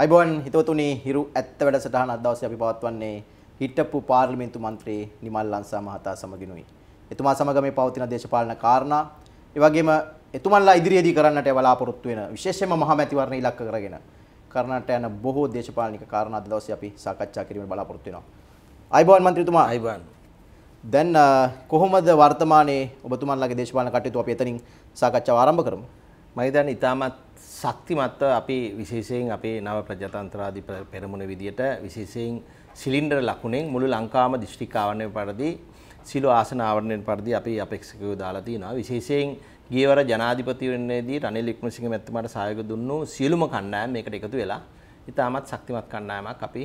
අයිබෝන් හිතවතුනේ හිරු ඇත්ත වැඩසටහන අද දවසේ අපි පවත්වන්නේ හිටපු පාර්ලිමේන්තු මන්ත්‍රී නිමල් ලංසා මහතා සමගිනුයි. එතුමා සමග මේ පවතින දේශපාලන කාරණා, ඒ වගේම එතුමන්ලා ඉදිරියේදී කරන්නට බලාපොරොත්තු වෙන විශේෂයෙන්ම මහමැතිවරණ ඉලක්ක කරගෙන කරන්නට යන බොහෝ දේශපාලනික කාරණා අද දවසේ අපි සාකච්ඡා කිරීමට බලාපොරොත්තු වෙනවා. අයිබෝන් මන්ත්‍රීතුමා. අයිබෝන්. දැන් කොහොමද වර්තමානයේ ඔබතුමන්ලාගේ දේශපාලන කටයුතු අපි එතනින් සාකච්ඡාව ආරම්භ කරමු. මම හිතන්නේ ඉතාමත් ශක්තිමත්ව අපි විශේෂයෙන් අපේ නව ප්‍රජාතන්ත්‍රාධි පෙරමුණ විදියට විශේෂයෙන් සිලින්ඩර් ලකුණෙන් මුළු ලංකාම දිෂ්ටිකාවරණය පරිදි සිළු ආසන ආවරණයෙන් පරිදි අපි අපේක්ෂකයෝ දාලා තිනවා විශේෂයෙන් ගියවර ජනාධිපතිවරණයේදී රනිල් වික්‍රමසිංහ මැතිතුමාට සහයෝගය දුන්නු සියලුම කණ්ඩායම් මේකට එකතු වෙලා ඉතාමත් ශක්තිමත් කණ්ඩායමක් අපි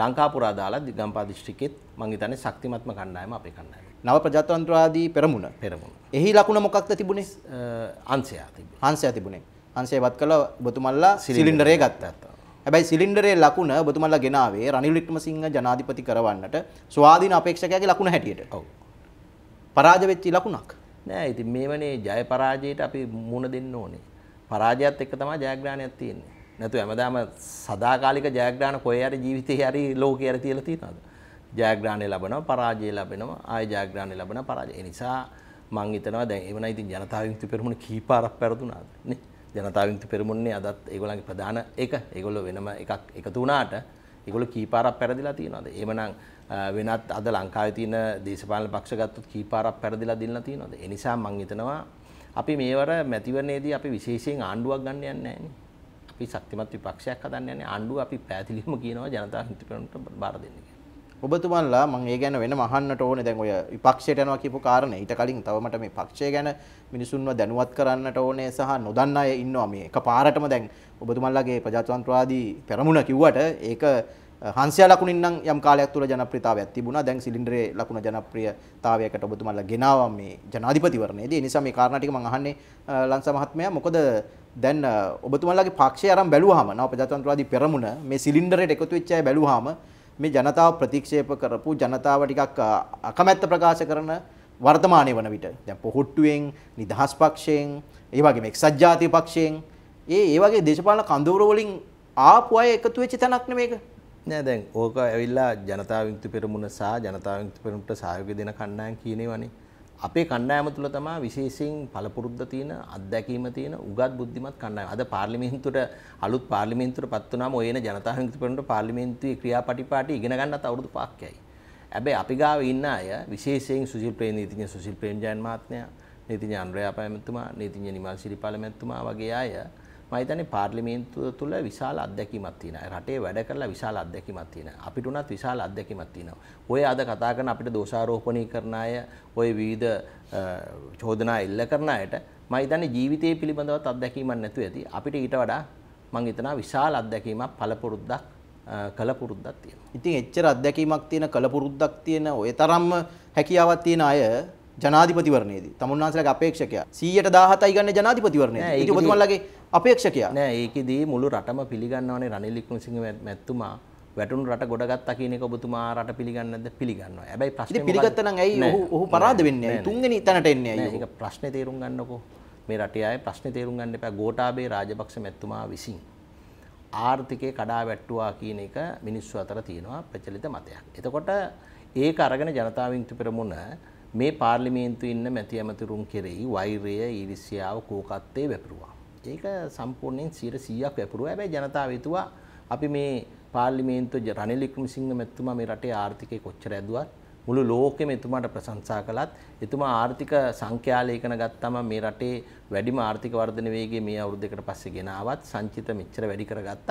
ලංකා පුරා දාලා ගම්පා දිස්ත්‍රික්කෙත් මං හිතන්නේ ශක්තිමත්ම කණ්ඩායම අපේ කණ්ඩායම. නව ප්‍රජාතන්ත්‍රවාදී පෙරමුණ. පෙරමුණ. එහි ලකුණ මොකක්ද තිබුණේ? අංශය තිබුණේ. අංශය තිබුණේ. අන්සේවත් කළ බොතුමල්ලා සිලින්ඩරේ ගත්තත්ත. හැබයි සිලින්ඩරේ ලකුණ බොතුමල්ල ගෙනාවේ රනිලික්ම සිංහ ජනාධිපති කරවන්නට ස්වාධීන අපේක්ෂකයගේ ලකුණ හැටියට ඔව. පරාජවෙච්චි ලකුණක් නෑ ඉති මේවනේ ජය පරාජයට අපි මුණ දෙන්න ඕනේ. පරාජයත් එක්ක තමා ජයග්‍රාණයක් තියෙන්නේ. නැතු හැමදාම සදාකාලික ජයග්‍රාණ කොහේ හරි ජීවිතේ හරි ලෝකේ හරි තියලා තියෙනවද? ජයග්‍රාණය ලැබෙනවා, පරාජය ලැබෙනවා, ආය ජයග්‍රාණය ලැබෙනවා, පරාජය. ඒ නිසා මං හිතනවා දැන් එවනා ඉතින් ජනතාව විමුක්ති පෙරමුණ කීපාරක් පැරදුනාද නේ? ජනතාවයුක්ති පෙරමුණන්නේ අදත් ඒගොලන්ගේ ප්‍රධාන එක ඒගොල්ලො වෙනම එකක් එකතු වුණාට ඒගොලො කීපාරක් පැරදිලා තියෙනවද එමනම් වෙනත් අද ලංකාවේ තියෙන දේශපාලන පක්ෂ ගත්තොත් කීපාරක් පැරදිලා දෙන්න තියෙනවද ඒ නිසා මම හිතනවා අපි මේවර මැතිවරණයේදී අපි විශේෂයෙන් ආණ්ඩුවක් ගන්න යන්නේ නැහැ නේ අපි ශක්තිමත් විපක්ෂයක් හදන්න යන්නේ ආණ්ඩුව අපි පැහැදිලිවම කියනවා ජනතා හිතපරමුණට බාර දෙන්න කියලා ඔබතුමන්ලා මම ඒ ගැන වෙනම අහන්නට ඕනේ දැන් ඔය විපක්ෂයට යනවා කියපු කාරණේ ඊට කලින් තව මට මේ පක්ෂය ගැන මිනිසුන්ව දැනුවත් කරන්නට ඕනේ සහ නොදන්න අය ඉන්නවා මේ එකපාරටම දැන් ඔබතුමන්ලාගේ ප්‍රජාතන්ත්‍රවාදී පෙරමුණ කිව්වට ඒක හන්සියා ලකුණින් නම් යම් කාලයක් තුල ජනප්‍රියතාවයක් තිබුණා දැන් සිලින්ඩරේ ලකුණ ජනප්‍රියතාවයකට ඔබතුමන්ලා ගෙනාවා මේ ජනාධිපතිවරණයේදී ඒ නිසා මේ කාරණා ටික මම අහන්නේ ලංසා මහත්මයා මොකද දැන් ඔබතුමන්ලාගේ පක්ෂය අරන් බැලුවාම නව ප්‍රජාතන්ත්‍රවාදී පෙරමුණ මේ සිලින්ඩරේට එකතු වෙච්ච අය බැලුවාම මේ ජනතාව ප්‍රතික්ෂේප කරපු ජනතාව ටිකක් අකමැත්ත ප්‍රකාශ කරන වර්තමානය වන විට දැන් පොහොට්ටුවෙන් නිදහස් පක්ෂයෙන් ඒ වගේම එක්සත් ජාතික පක්ෂයෙන් ඒ ඒ වගේ දේශපාලන කඳවුර වලින් ආපු අය එකතු වෙච්ච තැනක් නෙමේක නෑ දැන් ඕක ඇවිල්ලා ජනතා විමුක්ති පෙරමුණ සහ ජනතා විමුක්ති පෙරමුණට සහයෝගය දෙන කණ්ඩායම් කියනේවනේ අපේ කණ්ඩායම තුළ තමා විශේෂයෙන් පළපුරුද්ද තියෙන අත්දැකීම තියෙන උගත් බුද්ධිමත් කණ්ඩායම. අද පාර්ලිමේන්තුවට අලුත් පාර්ලිමේන්තුවට පත් වුණාම ඔය එන ජනතා විමුක්තිපරණයට පාර්ලිමේන්තුවේ ක්‍රියාපටිපාටි ඉගෙන ගන්නත් අවුරුදු 5ක් යයි. හැබැයි අපි ගාව ඉන්න අය විශේෂයෙන් සුසිල් ප්‍රේම නීතිඥ සුසිල් ප්‍රේමජයන් මහත්මයා, නීතිඥ අනුරයා පැමැතිතුමා, නීතිඥ නිමල් සිරිපාල මැතිතුමා වගේ අය මම හිතන්නේ පාර්ලිමේන්තුව තුළ විශාල අත්දැකීමක් තියෙනවා. රටේ වැඩ කරලා විශාල අත්දැකීමක් තියෙනවා. අපිට උනත් විශාල අත්දැකීමක් තියෙනවා. ඔය අද කතා කරන අපිට දෝෂාරෝපණය කරන අය, ওই විවිධ චෝදනා එල්ල කරන අයට මම හිතන්නේ ජීවිතයේ පිළිබඳවත් අත්දැකීමක් නැතුව ඇති. අපිට ඊට වඩා මම හිතනවා විශාල අත්දැකීමක් පළපුරුද්දක් කලපුරුද්දක් තියෙනවා. ඉතින් එච්චර අත්දැකීමක් තියෙන කලපුරුද්දක් තියෙන ඔය තරම්ම හැකියාවක් තියෙන අය ජනාධිපතිවරණයේදී තමුන්නාන්සලගේ අපේක්ෂකයා 100ට 17යි ගන්න ජනාධිපතිවරණයේදී ඊට ඔබතුමාලගේ අපේක්ෂකයා නෑ ඒකෙදී මුළු රටම පිළිගන්නවනේ රනිල් වික්‍රමසිංහ මැතිතුමා වැටුණු රට ගොඩගත්ත කියන එක ඔබතුමා රට පිළිගන්නේ නැද්ද පිළිගන්නවා. හැබැයි ප්‍රශ්නේ පිළිගත්ත නම් ඇයි ඔහු ඔහු පරාද වෙන්නේ? ඇයි තුන්වෙනි තැනට එන්නේ ඇයි? ඒක ප්‍රශ්නේ තේරුම් ගන්නකෝ. මේ රටේ ආයේ ප්‍රශ්නේ තේරුම් ගන්න එපා. ගෝඨාභය රාජපක්ෂ මැතිතුමා විසින් ආර්ථිකය කඩා වැට්ටුවා කියන එක මිනිස්සු අතර තියෙනවා ප්‍රචලිත මතයක්. එතකොට ඒක අරගෙන ජනතා විමුක්ති පෙරමුණ මේ පාර්ලිමේන්තුවේ ඉන්න මැති ඇමතිවරුන් කෙරෙහි වෛරය, ඊර්ෂ්‍යාව, කෝකත්තේ වැපරුවා. ඒක සම්පූර්ණයෙන් සියයට සීයක් වැපුරුව ඇබැයි ජනතාව වෙතුවා අපි මේ පාර්ලිමේන්තු රනිලික්‍රම සිංහ මෙත්තුමා මේ රටේ ආර්ථිකය කොච්චර ඇදුවත් මුළු ලෝකෙම එතුමාට ප්‍රශංසා කළත් එතුමා ආර්ථික සංඛ්‍යාලේඛන ගත්තම මේ රටේ වැඩිම ආර්ථික වර්ධන වේගය මේ අවුරුදු දෙකකට පස්සේ ගෙනාවත් සංචිත මෙච්චර වැඩි කරගත්තත්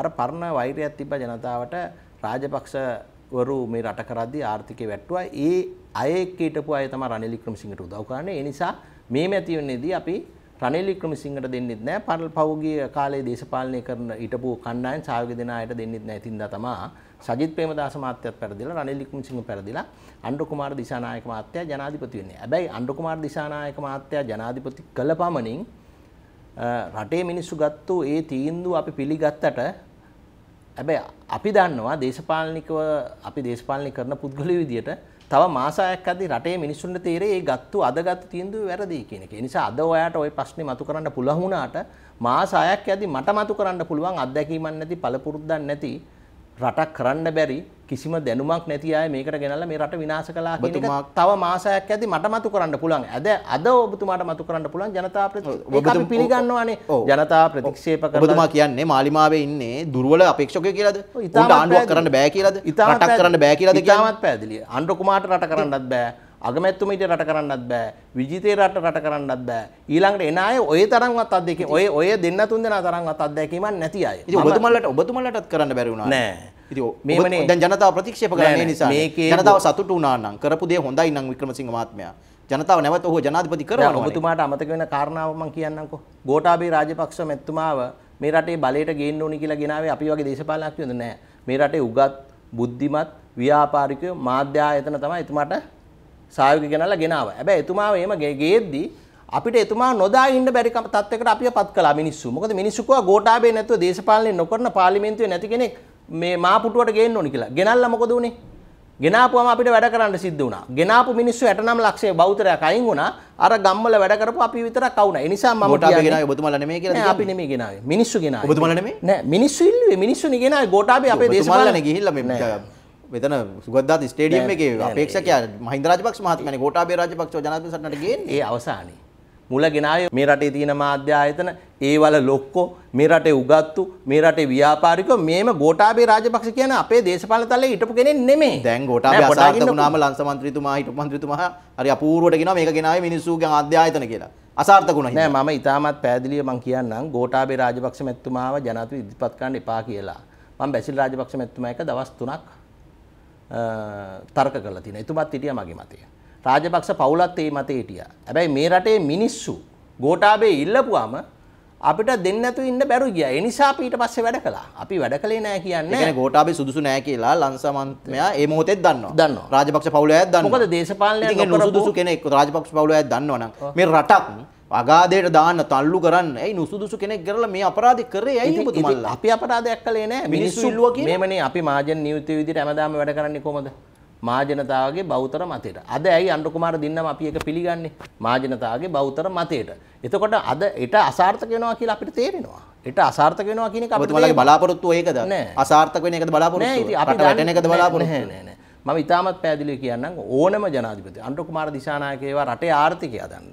අර පරණ වෛරයක් තිබ්බ ජනතාවට රාජපක්ෂවරු මේ රට කරද්දී ආර්ථිකය වැට්ටුවා ඒ අයෙක් හිටපු අය තමයි රනිල් වික්‍රමසිංහට උදව් කරන්නේ ඒ නිසා මේ මැතිවරණයේදී අපි රනිල් වික්‍රමසිංහට දෙන්නෙත් නෑ පහුගිය කාලේ දේශපාලනය කරන හිටපු කණ්ඩායම් සහයෝග දෙන අයට දෙන්නෙත් නෑ තින්දා තමා සජිත් ප්‍රේමදාස මහත්තයත් පෙරදිලා රනිල් වික්‍රමසිංහ පෙරදිලා අණ්ඩු කුමාර දිසානායක මහත්තයා ජනාධිපති වෙන්නේ. හැබැයි අණ්ඩු කුමාර දිසානායක මහත්තයා ජනාධිපති කළ පමණින් රටේ මිනිස්සු ගත්තු ඒ තීන්දුව අපි පිළිගත්තට හැබැයි අපි දන්නවා දේශපාලනිකව අපි දේශපාලනය කරන පුද්ගලයෝ විදියට තව මාසයක් අද්දි රටේ මිනිස්සුන්ට තීරේ ඒ ගත්තු අදගත්තු තීන්දුව වැරදි කියන එක. ඒ නිසා අද ඔයාට ওই ප්‍රශ්නේ මතු කරන්න පුළුවන් වුණාට මාස 6ක් යද්දි මට මතු කරන්න පුළුවන් අත්දැකීමක් නැති පළපුරුද්දක් නැති රටක් කරන්න බැරි කිසිම දැනුමක් නැති අය මේකට ගෙනල්ලා මේ රට විනාශ කළා කියන එක තව මාසයක් ඇති මට මතු කරන්න පුළුවන්. අද අද ඔබතුමාට මතු කරන්න පුළුවන් ජනතා ප්‍රතික්ෂේප පිළිගන්නවානේ. ජනතා ප්‍රතික්ෂේප කරලා ඔබතුමා කියන්නේ මාලිමාවේ ඉන්නේ දුර්වල අපේක්ෂකයෝ කියලාද? උන්ට ආණ්ඩුවක් කරන්න බෑ කියලාද? රටක් කරන්න බෑ කියලාද කියන්නේ? ඉතාමත් පැහැදිලිය. අනුර කුමාරට රට කරන්නත් බෑ. අගමැත්තුමීට රට කරන්නත් බෑ විජිතේ රට රට කරන්නත් බෑ ඊළඟට එන අය ඔය තරම්වත් අත්දැකීම් ඔය ඔය දෙන්න තුන් දෙනා තරම්වත් අත්දැකීමක් නැති අය. ඉතින් ඔබතුමලට ඔබතුමලටත් කරන්න බැරි වුණා. නෑ. මේමනේ දැන් ජනතාව ප්‍රතික්ෂේප කරන්නේ නිසා ජනතාව සතුටු වුණා නම් කරපු දේ හොඳයි නම් වික්‍රමසිංහ මහත්මයා ජනතාව නැවත ඔහු ජනාධිපති කරනවා ඔබතුමාට අමතක වෙන කාරණාව මම කියන්නම්කෝ ගෝඨාභය රාජපක්ෂ මෙතුමාව මේ රටේ බලයට ගේන්න ඕනි කියලා ගෙනාවේ අපි වගේ දේශපාලනඥයෝ නෑ මේ රටේ උගත් බුද්ධිමත් ව්‍යාපාරිකයෝ මාධ්‍ය ආයතන තමයි එතුමාට සහයෝගය ගෙනල්ලා ගෙනාව. හැබැයි එතුමාව එහෙම ගේද්දී අපිට එතුමා නොදා ඉන්න බැරි තත්යකට අපිව පත් කළා මිනිස්සු. මොකද මිනිස්සු කෝ ගෝඨාභය නැතුව දේශපාලනය නොකරන පාර්ලිමේන්තුවේ නැති කෙනෙක් මේ මාපුටුවට ගේන්න ඕනි කියලා. ගෙනල්ලා මොකද උනේ? ගෙනාපුවම අපිට වැඩ කරන්න සිද්ධ වුණා. ගෙනාපු මිනිස්සු 69 ලක්ෂයේ බෞතරයක් අයින් වුණා. අර ගම්වල වැඩ කරපු අපි විතරක් අවුනා. ඒ නිසා මම කියන්නේ අපි ගෙනාවේ ඔබතුමාලා නෙමෙයි කියලා. නෑ අපි නෙමෙයි ගෙනාවේ. මිනිස්සු ගෙනාවේ. ඔබතුමාලා නෙමෙයි? නෑ මිනිස්සු ඉල්ලුවේ. මිනිස්සුනි ගෙනාවේ ගෝඨාභය අපේ දේශපාලනේ ගිහිල්ලා මේ මෙතන සුගතදාත් ස්ටේඩියම් එකේ අපේක්ෂකයා මහින්ද රාජපක්ෂ මහත්මයානේ ගෝඨාභය රාජපක්ෂව ජනාධිපති සටනට ගේන්නේ. ඒ අවසානයේ මුල ගෙනාවේ මේ රටේ තියෙන මාධ්‍ය ආයතන ඒවල ලොක්කෝ මේ රටේ උගත්තු මේ රටේ ව්‍යාපාරිකයෝ මේම ගෝඨාභය රාජපක්ෂ කියන අපේ දේශපාලන තලයේ හිටපු කෙනෙක් නෙමෙයි. දැන් ගෝඨාභය අසාර්ථක වුණාම ලංස මන්ත්‍රීතුමා හිටපු මන්ත්‍රීතුමා හරි අපූර්වට කියනවා මේක ගෙනාවේ මිනිස්සුගේ මාධ්‍ය ආයතන කියලා. අසාර්ථක වුණා. නෑ මම ඉතාමත් පෑදිලිය මං කියන්නම් ගෝඨාභය රාජපක්ෂ මැතිතුමාව ජනාධිපති ඉදිරිපත් කරන්න එපා කියලා. මම බැසිල් රාජපක්ෂ මැතිතුමා එක දවස් 3ක් තර්ක කරලා තියෙනවා. එතුමත් හිටියා මගේ මතය. රාජපක්ෂ පවුලත් ඒ මතේ හිටියා. හැබැයි මේ රටේ මිනිස්සු ගෝඨාභය ඉල්ලපුවාම අපිට දෙන්න නැතුව ඉන්න බැරුව ගියා. ඒ නිසා අපි ඊට පස්සේ වැඩ කළා. අපි වැඩ කළේ නෑ කියන්නේ. ඒ කියන්නේ ගෝඨාභය සුදුසු නෑ කියලා ලංසමන්තයා ඒ මොහොතේත් දන්නවා. දන්නවා. රාජපක්ෂ පවුලයත් දන්නවා. මොකද දේශපාලනය නොකරපු සුදුසු කෙනෙක් රාජපක්ෂ පවුලයත් දන්නවනම් මේ රටක් අගාදයට දාන්න තල්ලු කරන්න ඇයි නුසුදුසු කෙනෙක් කරලා මේ අපරාධ කරේ ඇයි ඔබතුමල්ලා අපි අපරාධයක් කළේ නෑ මිනිස්සු ඉල්ලුවා කියන්නේ මේමනේ අපි මාජන් නියුති විදිහට හැමදාම වැඩ කරන්නේ කොහමද මහජනතාවගේ බෞතර මතයට. අද ඇයි අන්ඩකුමාර දෙන්නම අපි එක පිළිගන්නේ මහජනතාවගේ බෞතර මතයට. එතකොට අද එට අසාර්ථක වෙනවා කියලා අපිට තේරෙනවා. එට අසාර්ථක වෙනවා කියන එක අපිට මලගේ බලාපොරොත්තු ඒකද? අසාර්ථක වෙන එකද බලාපොරොත්තු? අපිට වැටෙන එකද බලාපොරොත්තු? නෑ නෑ නෑ. මම ඉතාමත් පැහැදිලිව කියන්නම් ඕනම ජනාධිපති අන්ඩකුමාර දිසානායකේවා රටේ ආර්ථිකය හදන්න.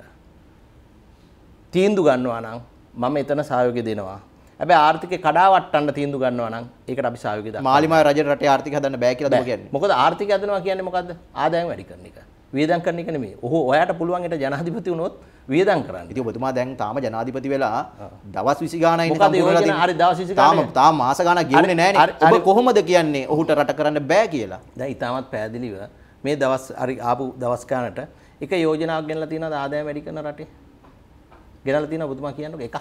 තීන්දුව ගන්නවා නම් මම එතන සහයෝගය දෙනවා. හැබැයි ආර්ථිකය කඩාවට්ටන්න තීන්දුව ගන්නවා නම් ඒකට අපි සහයෝගය දක්වනවා. මාලිමාව රජ රටේ ආර්ථිකය හදන්න බෑ කියලා තමයි කියන්නේ. මොකද ආර්ථිකය හදනවා කියන්නේ මොකද්ද? ආදායම වැඩි කරන එක. වියදම් කරන එක නෙමෙයි. ඔහු ඔයාට පුළුවන් ඊට ජනාධිපති වුණොත් වියදම් කරන්න. ඉතින් ඔබතුමා දැන් තාම ජනාධිපති වෙලා දවස් 20 ගානක් ඉන්න සම්පූර්ණ දින. හරි දවස් 20 ගානක්. තාම තාම මාස ගානක් ගෙවුනේ නැහනේ. ඔබ කොහොමද කියන්නේ ඔහුට රට කරන්න බෑ කියලා? දැන් ඊටමත් පෑදිලිව මේ දවස් හරි ආපු දවස් ගානට එක යෝජනාවක් ගෙනලා තියෙනවා ආදායම වැඩි කරන රටේ. ගෙනලා තියෙනවා ඔබතුමා කියන්නේ එකක්.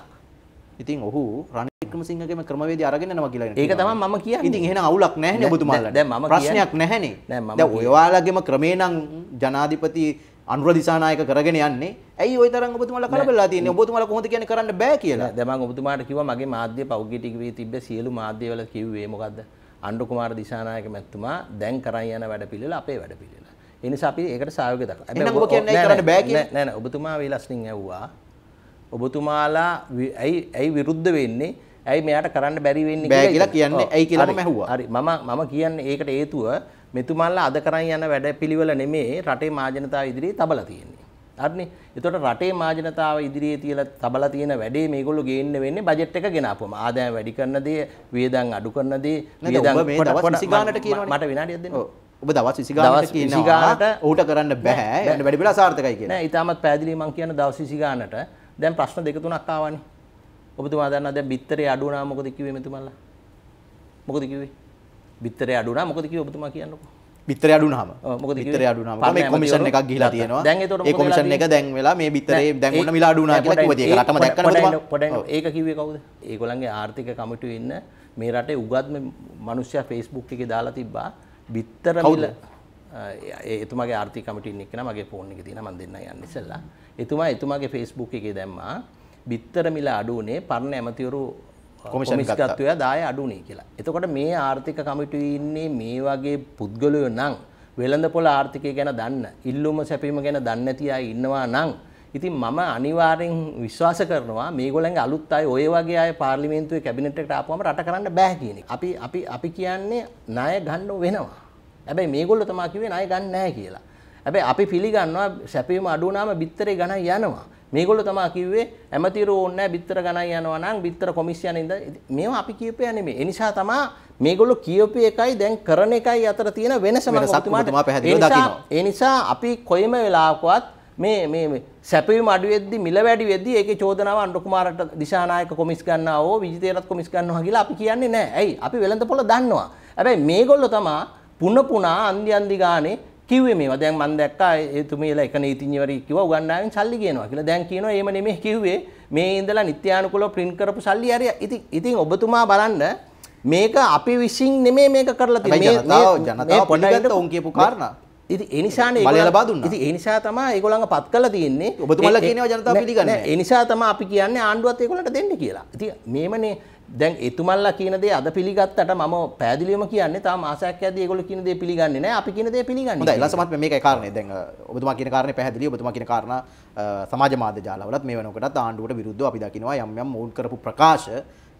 ඉතින් ඔහු රණ වික්‍රමසිංහගේම ක්‍රමවේදය අරගෙන යනවා කියලා ඒක තමයි මම කියන්නේ. ඉතින් එහෙනම් අවුලක් නැහැ නේ ඔබතුමාලට. දැන් මම ප්‍රශ්නයක් නැහැ නේ. දැන් ඔයාලගේම ක්‍රමේ නම් ජනාධිපති අනුර දිසානායක කරගෙන යන්නේ. ඇයි ওই තරම් ඔබතුමාලා කලබලලා තියෙන්නේ? ඔබතුමාලා කොහොමද කියන්නේ කරන්න බෑ කියලා. දැන් මම ඔබතුමාට කිව්වා මගේ මාධ්‍ය පෞද්ගලිකවේ තිබ්බ සියලු මාධ්‍යවල කිව්වේ මොකද්ද? අණ්ඩු කුමාර දිසානායක මැතිතුමා දැන් කරන් යන වැඩපිළිවෙල අපේ වැඩපිළිවෙල. ඒ නිසා අපි ඒකට සහයෝගය දක්වනවා. එහෙනම් ඔබ කියන්නේ කරන්න බෑ කියලා. නෑ නෑ ඔබතුමා වේලස්නින් ඇව්වා. ඔබතුමාලා ඇයි ඇයි විරුද්ධ වෙන්නේ? ඇයි මෙයාට කරන්න බැරි වෙන්නේ කියලා. බෑ කියලා කියන්නේ ඇයි කියලා මම ඇහුවා. හරි මම මම කියන්නේ ඒකට හේතුව මෙතුමන්ලා අද කරන් යන වැඩපිළිවෙල නෙමේ රටේ මාජනතාව ඉදිරියේ තබලා තියෙන්නේ. හරිනේ. එතකොට රටේ මාජනතාව ඉදිරියේ තියලා තබලා තියෙන වැඩේ මේගොල්ලෝ ගේන්න වෙන්නේ බජට් එක ගෙනාපුවම. ආදායම් වැඩි කරන දේ, වියදම් අඩු කරන දේ, වියදම් පොඩ පොඩ ගානට කියනවනේ. මට විනාඩියක් දෙන්න. ඔබ දවස් 20 ගානට කියනවා. ඌට කරන්න බෑ. යන්න වැඩි වෙලා අසාර්ථකයි කියලා. නෑ, ඊටමත් පෑදිලි මං කියන දවස් 20 ගානට දැන් ප්‍රශ්න දෙක තුනක් ආවනේ. ඔබතුමා දන්නා දැන් බිත්තරේ අඩු වුණා මොකද කිව්වේ මෙතුමන්ලා? මොකද කිව්වේ? බිත්තරේ අඩු වුණා මොකද කිව්වේ ඔබතුමා කියන්නකෝ. බිත්තරේ අඩු වුණාම. මොකද බිත්තරේ අඩු වුණාම මේ කොමිෂන් එකක් ගිහිලා තියෙනවා. දැන් ඒතකොට මේ කොමිෂන් එක දැන් වෙලා මේ බිත්තරේ දැන් ඔන්න මිලා අඩු වුණා කියලා කිව්වද ඒක රටම දැක්කම ඔබතුමා. පොඩෙන් ඒක කිව්වේ කවුද? ඒගොල්ලන්ගේ ආර්ථික කමිටුවේ ඉන්න මේ රටේ උගත්ම මිනිස්සයා Facebook එකේ දාලා තිබ්බා බිත්තර මිල එතුමාගේ ආර්ථික කමිටුවේ ඉන්න එක නමගේ ෆෝන් එකේ තියෙනවා මම දෙන්න යන්න ඉස්සෙල්ලා. එතුමා එතුමාගේ Facebook එකේ දැම්මා බිත්තර මිල අඩුවනේ පරණ ඇමතිවරු කොමිෂන්ගත්වය දාය අඩුනේ කියලා. එතකොට මේ ආර්ථික කමිටුව ඉන්නේ මේ වගේ පුද්ගලයෝ නම් වෙළඳ පොළ ආර්ථිකය ගැන දන්න ඉල්ලුම සැපීම ගැන දන්න ඇති අය ඉන්නවා නම් ඉතින් මම අනිවාර්යෙන් විශ්වාස කරනවා මේගොල්ලන්ගේ අලුත් අය ඔය වගේ අය පාර්ලිමේන්තුවේ කැබිනට් එකට ආපුවම රට කරන්න බෑ කියන එක. අපි අපි අපි කියන්නේ ණය ගන්න වෙනවා. හැබැයි මේගොල්ලෝ තමයි කිව්වේ ණය ගන්න නැහැ කියලා. හැබැයි අපි පිළිගන්නවා සැපීම අඩු වුණාම බිත්තරේ ගණන් යනවා. මේගොල්ලෝ තමයි කිව්වේ ඇමතිරු ඕනේ බිත්තර ගණන් යනවා නම් බිත්තර කොමිෂන් ඉඳ මේවා අපි කියපේ නෙමෙයි. ඒ නිසා තමයි මේගොල්ලෝ කියපේ එකයි දැන් කරන එකයි අතර තියෙන වෙනස මම ඒ නිසා අපි කොයිම වෙලාවකවත් මේ මේ සැපවීම අඩු වෙද්දි මිල වැඩි වෙද්දි ඒකේ චෝදනාව අනුර කුමාරට දිශානායක කොමිස් ගන්නවෝ විජිතේරත් කොමිස් ගන්නවා කියලා අපි කියන්නේ නැහැ. ඇයි? අපි වෙළඳපොළ දන්නවා. හැබැයි මේගොල්ලෝ තමයි පුන පුනා අන්දි අන්දි ගානේ කිව්වේ මේවා දැන් මම දැක්කා එතුමියලා එක නීතිඥවරයෙක් කිව්වා උගන්නාවෙන් සල්ලි කියනවා කියලා. දැන් කියනවා එහෙම නෙමෙයි කිව්වේ මේ ඉඳලා නිත්‍යානුකූලව print කරපු සල්ලි හරි ඉතින් ඉතින් ඔබතුමා බලන්න මේක අපි විශ්ින් නෙමෙයි මේක කරලා තියෙන්නේ. මේ ජනතාව ජනතාව පිළිගත්ත උන් කියපු කාරණා. ඉතින් ඒ නිසානේ බලය ලබා දුන්නා. ඉතින් ඒ නිසා තමයි ඒගොල්ලන්ව පත් කරලා තියෙන්නේ. ඔබතුමලා කියනවා ජනතාව පිළිගන්නේ නැහැ. ඒ නිසා තමයි අපි කියන්නේ ආණ්ඩුවත් ඒගොල්ලන්ට දෙන්න කියලා. ඉතින් මේමනේ දැන් එතුමල්ලා කියන දේ අද පිළිගත්තට මම පෑදිලියම කියන්නේ තාම මාසයක් ඇද්දී ඒගොල්ලෝ කියන දේ පිළිගන්නේ නැහැ අපි කියන දේ පිළිගන්නේ හොඳයි ලස්සමත් මේකයි කාරණේ දැන් ඔබතුමා කියන කාරණේ පැහැදිලියි ඔබතුමා කියන කාරණා සමාජ මාධ්‍ය ජාලවලත් මේ වෙනකොටත් ආණ්ඩුවට විරුද්ධව අපි දකිනවා යම් යම් මූල් කරපු ප්‍රකාශ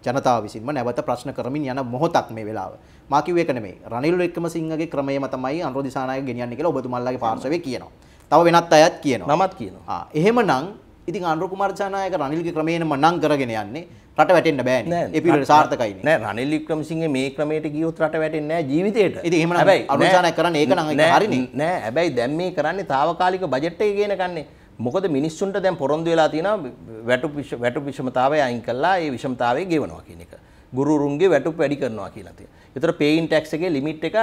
ජනතාව විසින්ම නැවත ප්‍රශ්න කරමින් යන මොහොතක් මේ වෙලාව මා කිව්වේ ඒක නෙමෙයි රනිල් වික්‍රමසිංහගේ ක්‍රමයම තමයි අනුරෝධි සානායක ගෙනියන්නේ කියලා ඔබතුමාලාගේ පාර්ශවයේ කියනවා තව වෙනත් අයත් කියනවා මමත් කියනවා ආ එහෙමනම් ඉතින් අනුර කුමාර ජානායක රනිල්ගේ ක්‍රමයෙන්ම නම් කරගෙන යන්නේ රට වැටෙන්න බෑනේ. ඒ පිළිවෙල සාර්ථකයිනේ. නෑ රනිල් වික්‍රමසිංහ මේ ක්‍රමයට ගියොත් රට වැටෙන්නේ නෑ ජීවිතේට. ඉතින් එහෙමනම් අනුශාසනය කරන්නේ ඒක නම් හරිනේ. නෑ හැබැයි දැන් මේ කරන්නේ తాවකාලික බජට් එක ගේන කන්නේ. මොකද මිනිස්සුන්ට දැන් පොරොන්දු වෙලා තියෙනවා වැටු වැටු විෂමතාවය අයින් කළා ඒ විෂමතාවය ගෙවනවා කියන එක. ගුරුරුන්ගේ වැටුප් වැඩි කරනවා කියලා තියෙනවා. ඒතර පේයින් ටැක්ස් එකේ ලිමිට් එක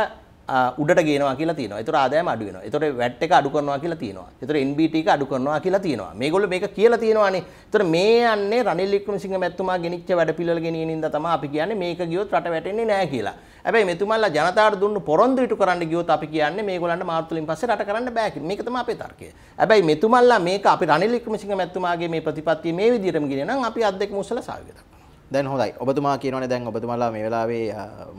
උඩට ගේනවා කියලා තියෙනවා. ඒතර ආදායම අඩු වෙනවා. ඒතර වැට් එක අඩු කරනවා කියලා තියෙනවා. ඒතර NBT එක අඩු කරනවා කියලා තියෙනවා. මේගොල්ලෝ මේක කියලා තියෙනවානේ. ඒතර මේ යන්නේ රනිල් වික්‍රමසිංහ මැතිතුමා ගෙනිච්ච වැඩපිළිවෙල ගෙනියන ඉඳ තමයි අපි කියන්නේ මේක ගියොත් රට වැටෙන්නේ නැහැ කියලා. හැබැයි මෙතුමාලා ජනතාවට දුන්න පොරොන්දු ඉටු කරන්න ගියොත් අපි කියන්නේ මේගොල්ලන්ට මාර්තුලින් පස්සේ රට කරන්න බෑ කියලා. මේක තමයි අපේ තර්කය. හැබැයි මෙතුමාලා මේක අපි රනිල් වික්‍රමසිංහ මැතිතුමාගේ මේ ප්‍රතිපත්තිය මේ විදිහටම ගෙනියනවා නම් අපි අද්දෙක් මුස්සලා සාවිය දක්වනවා. දැන් හොඳයි. ඔබතුමා කියනවනේ දැන් ඔබතුමාලා මේ වෙලාවේ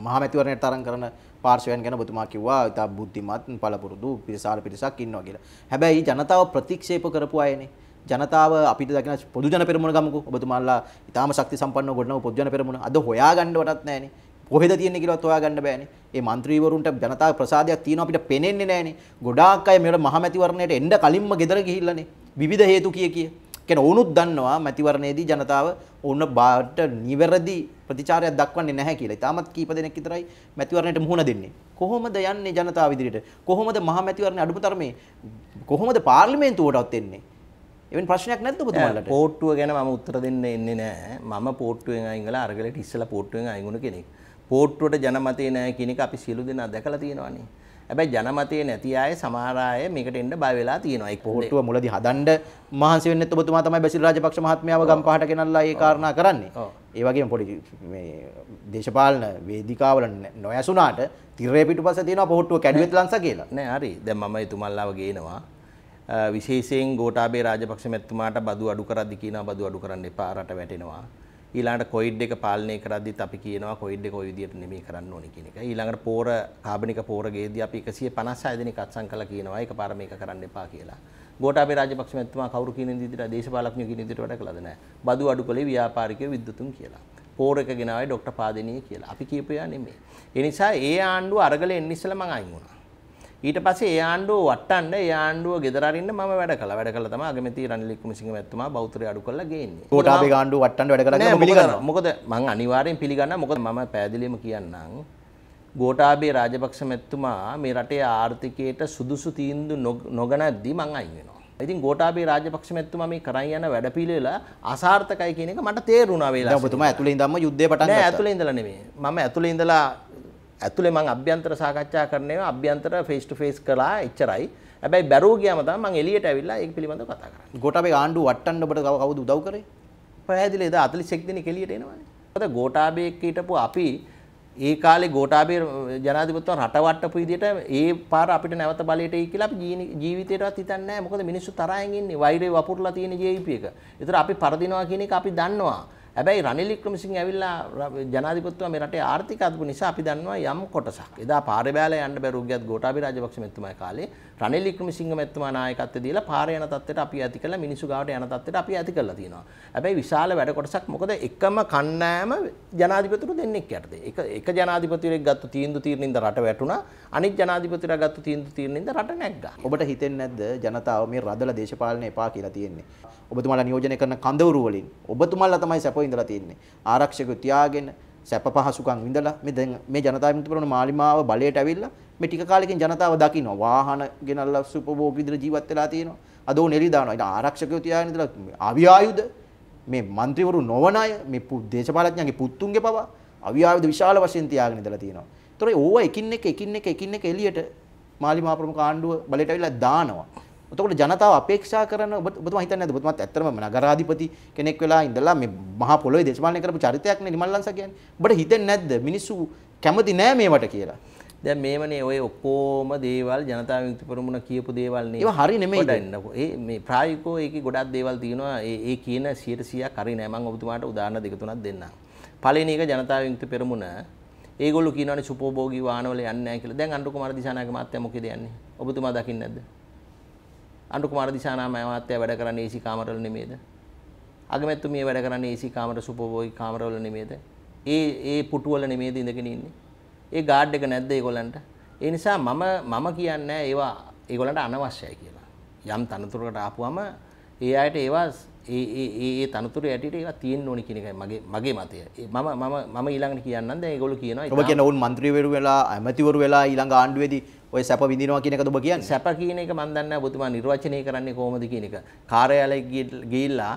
මහා මැතිවරණයට තරඟ කරන පාර්ශවයන් ගැන ඔබතුමා කිව්වා ඉතා බුද්ධිමත් පළපුරුදු පිරිසාර පිරිසක් ඉන්නවා කියලා. හැබැයි ජනතාව ප්‍රතික්ෂේප කරපු අයනේ. ජනතාව අපිට දකින පොදු ජන පෙරමුණ ගමුකෝ. ඔබතුමාලා ඉතාම ශක්ති සම්පන්නව ගොඩනගපු පොදු ජන පෙරමුණ අද හොයාගන්න වටත් නැහැනේ. කොහෙද තියෙන්නේ කියලාත් හොයාගන්න බෑනේ. ඒ മന്ത്രിවරුන්ට ජනතාව ප්‍රසාදයක් තියෙනවා අපිට පේන්නේ නැහැනේ. ගොඩාක් අය මෙහෙර මහමැතිවරණයට එන්න කලින්ම ගෙදර ගිහිල්ලානේ. විවිධ හේතු කිය කිය. කියන්නේ ඔවුනුත් දන්නවා මැතිවරණයේදී ජනතාව ඔවුන බාට නිවැරදි ප්‍රතිචාරයක් දක්වන්නේ නැහැ කියලා. ඉතාමත් කීප දෙනෙක් විතරයි මැතිවරණයට මුහුණ දෙන්නේ. කොහොමද යන්නේ ජනතාව ඉදිරියට? කොහොමද මහා මැතිවරණයේ අඩුම තරමේ කොහොමද පාර්ලිමේන්තුවටවත් එන්නේ? එවැනි ප්‍රශ්නයක් නැද්ද ඔබතුමාලට? පෝට්ටුව ගැන මම උත්තර දෙන්න එන්නේ නැහැ. මම පෝට්ටුවෙන් අයින් වෙලා අරගලට ඉස්සලා පෝට්ටුවෙන් අයින් වුණ කෙනෙක්. පෝට්ටුවට ජනමතේ නැහැ කියන එක අපි සියලු දෙනා දැකලා තියෙනවානේ. හැබැයි ජනමතය නැති අය සමහර අය මේකට එන්න බය වෙලා තියෙනවා ඒ පොහොට්ටුව මුලදී හදන්න මහන්සි වෙන්නේ ඔබතුමා තමයි බැසිල් රාජපක්ෂ මහත්මයාව ගම්පහට ගෙනල්ලා ඒ කාරණා කරන්නේ ඒ වගේම පොඩි මේ දේශපාලන වේදිකාවල නොයසුනාට තිරේ පිටුපස්ස තියෙනවා පොහොට්ටුව කැඩුවෙත් ලංස කියලා නෑ හරි දැන් මම එතුමල්ලාව ගේනවා විශේෂයෙන් ගෝටාබේ රාජපක්ෂ මැතිතුමාට බදු අඩු කරද්දි කියනවා බදු අඩු කරන්න එපා රට වැටෙනවා ඊළඟට කොයිඩ් එක පාලනය කරද්දිත් අපි කියනවා කොයිඩ් එක ওই විදිහට නෙමෙයි කරන්න ඕනේ කියන එක. ඊළඟට පෝර කාබනික පෝර ගේදී අපි 156 දිනක අත්සන් කළා කියනවා එකපාර මේක කරන්න එපා කියලා. ගෝඨාභය රාජපක්ෂ මැතිතුමා කවුරු කියන විදිහට දේශපාලඥයෝ කියන විදිහට වැඩ කළාද නැහැ. බදු අඩු කළේ ව්‍යාපාරිකයෝ විද්වතුන් කියලා. පෝර එක ගෙනාවේ ડોක්ටර් පාදෙනිය කියලා. අපි කියපු යා නෙමෙයි. ඒ නිසා ඒ ආණ්ඩුව අරගලෙන් ඉස්සෙල්ලා මං අයින් වුණා. ඊට පස්සේ ඒ ආණ්ඩුව වටන්න ඒ ආණ්ඩුව ගෙදර අරින්න මම වැඩ කළා. වැඩ කළා තමයි අගමැති රනිල් වික්‍රමසිංහ මැතිතුමා බෞද්ධය අඩු කරලා ගේන්නේ. කොටාබේ ආණ්ඩුව වටන්න වැඩ කළා කියලා පිළිගන්නවා. මොකද මම අනිවාර්යෙන් පිළිගන්නවා. මොකද මම පෑදිලිම කියන්නම්. ගෝඨාභය රාජපක්ෂ මැතිතුමා මේ රටේ ආර්ථිකයට සුදුසු තීන්දු නොගනද්දී මං අයින් වෙනවා. ඉතින් ගෝඨාභය රාජපක්ෂ මැතිතුමා මේ කරන් යන වැඩපිළිවෙල අසාර්ථකයි කියන එක මට තේරුණා වේලාවට. දැන් ඔබතුමා ඇතුලේ ඉඳන්ම යුද්ධය පටන් ගත්තා. නෑ ඇතුලේ ඉඳලා නෙමෙයි. මම ඇතුලේ ඉඳලා ඇතුලේ මං අභ්‍යන්තර සාකච්ඡා කරන ඒවා අභ්‍යන්තර ෆේස් ටු ෆේස් කළා එච්චරයි. හැබැයි බැරුව ගියාම තමයි මං එළියට ඇවිල්ලා ඒක පිළිබඳව කතා කරන්නේ. ගෝඨාභය ආණ්ඩුව වට්ටන්න ඔබට කවුද උදව් කරේ? පැහැදිලි එදා 41 දිනක එළියට එනවනේ. මොකද ගෝඨාභය හිටපු අපි ඒ කාලේ ගෝඨාභය ජනාධිපතිතුමා රට වට්ටපු විදිහට ඒ පාර අපිට නැවත බලයට එයි කියලා අපි ජීවිතේටවත් හිතන්නේ නැහැ. මොකද මිනිස්සු තරහෙන් ඉන්නේ වෛරේ වපුරලා තියෙන ජීවිපී එක. ඒතර අපි පරදිනවා කියන එක අපි දන්නවා. හැබැයි රනිල් වික්‍රමසිංහ ඇවිල්ලා ජනාධිපතිතුමා මේ රටේ ආර්ථික අදපු නිසා අපි දන්නවා යම් කොටසක්. එදා පාරේ බෑලා යන්න බැරුව ගියත් ගෝඨාභය රාජපක්ෂ මෙතුමා කාලේ රනිල් වික්‍රමසිංහ මැතිතුමා නායකත්වය දීලා පාර යන තත්ත්වයට අපි ඇති කළා මිනිසු ගාවට යන තත්ත්වයට අපි ඇති කළා තියෙනවා. හැබැයි විශාල වැඩ කොටසක් මොකද එකම කණ්ඩායම ජනාධිපතිතුරු දෙන්නෙක් යටතේ. එක එක ජනාධිපතිවරයෙක් ගත්ත තීන්දුව තීරණින්ද රට වැටුණා. අනිත් ජනාධිපතිවරයා ගත්ත තීන්දුව තීරණින්ද රට නැග්ගා. ඔබට හිතෙන්නේ නැද්ද ජනතාව මේ රදලා දේශපාලනය එපා කියලා තියෙන්නේ? ඔබතුමාලා නියෝජනය කරන කඳවුරු වලින් ඔබතුමාලා තමයි සැපව ඉඳලා තියෙන්නේ. ආරක්ෂක තියාගෙන සැප පහසුකම් විඳලා මේ දැන් මේ ජනතා විමුක්ති පෙරමුණ මාලිමාව බලයට ඇවිල්ලා මේ ටික කාලෙකින් ජනතාව දකින්න වාහන ගෙනල්ලා සුපභෝගී විදිහට ජීවත් වෙලා තියෙනවා අද ඕන එලි දානවා ඊට ආරක්ෂකයෝ තියාගෙන ඉඳලා අවියායුධ මේ මන්ත්‍රීවරු නොවන අය මේ දේශපාලඥයන්ගේ පුත්තුන්ගේ පවා අවියායුධ විශාල වශයෙන් තියාගෙන ඉඳලා තියෙනවා ඒතකොට ඕවා එකින් එක එකින් එක එකින් එක එළියට මාලිමාව ප්‍රමුඛ ආණ්ඩුව බලයට ඇවිල්ලා දානවා එතකොට ජනතාව අපේක්ෂා කරන ඔබතුමා හිතන්නේ නැද්ද ඔබතුමාත් ඇත්තටම නගරාධිපති කෙනෙක් වෙලා ඉඳලා මේ මහා පොළොවේ දේශපාලනය කරපු චරිතයක් නේ නිමල් ලංසා කියන්නේ. ඔබට හිතෙන්නේ නැද්ද මිනිස්සු කැමති නෑ මේවට කියලා? දැන් මේවනේ ඔය ඔක්කොම දේවල් ජනතා විමුක්ති පෙරමුණ කියපු දේවල් නේ. ඒවා හරි නෙමෙයි. ඒ මේ ප්‍රායෝගිකව ඒකේ ගොඩක් දේවල් තියෙනවා. ඒ ඒ කියන 100ක් හරි නෑ. මම ඔබතුමාට උදාහරණ දෙක තුනක් දෙන්නම්. පළවෙනි එක ජනතා විමුක්ති පෙරමුණ ඒගොල්ලෝ කියනවානේ සුපෝභෝගී වාහනවල යන්නේ නැහැ කියලා. දැන් අනුර කුමාර දිසානායක මහත්තයා මොකද යන්නේ? ඔබතුමා දකින්නේ නැද්ද? අනුර කුමාර දිසානාම මහත්තයා වැඩ කරන්නේ ඒසී කාමරවල නෙමෙයිද? අගමැතිතුමිය වැඩ කරන්නේ ඒසී කාමර සුපෝභෝගී කාමරවල නෙමෙයිද? ඒ ඒ පුටුවල නෙමෙයිද ඉඳගෙන ඉන්නේ? ඒ ගාඩ් එක නැද්ද ඒගොල්ලන්ට? ඒ නිසා මම මම කියන්නේ ඒවා ඒගොල්ලන්ට අනවශ්‍යයි කියලා. යම් තනතුරකට ආපුවම ඒ අයට ඒවා ඒ ඒ ඒ ඒ තනතුරේ ඇටියට ඒවා තියෙන්න ඕනි කියන එකයි මගේ මගේ මතය. මම මම මම ඊළඟට කියන්නම් දැන් ඒගොල්ලෝ කියනවා. ඔබ කියන වුන් മന്ത്രിවරු වෙලා ඇමතිවරු වෙලා ඊළඟ ආණ්ඩුවේදී ඔය සැප විඳිනවා කියන එකද ඔබ කියන්නේ? සැප කියන එක මම දන්නේ නැහැ ඔබතුමා නිර්වචනය කරන්නේ කොහොමද කියන එක. කාර්යාලයට ගිහිල්ලා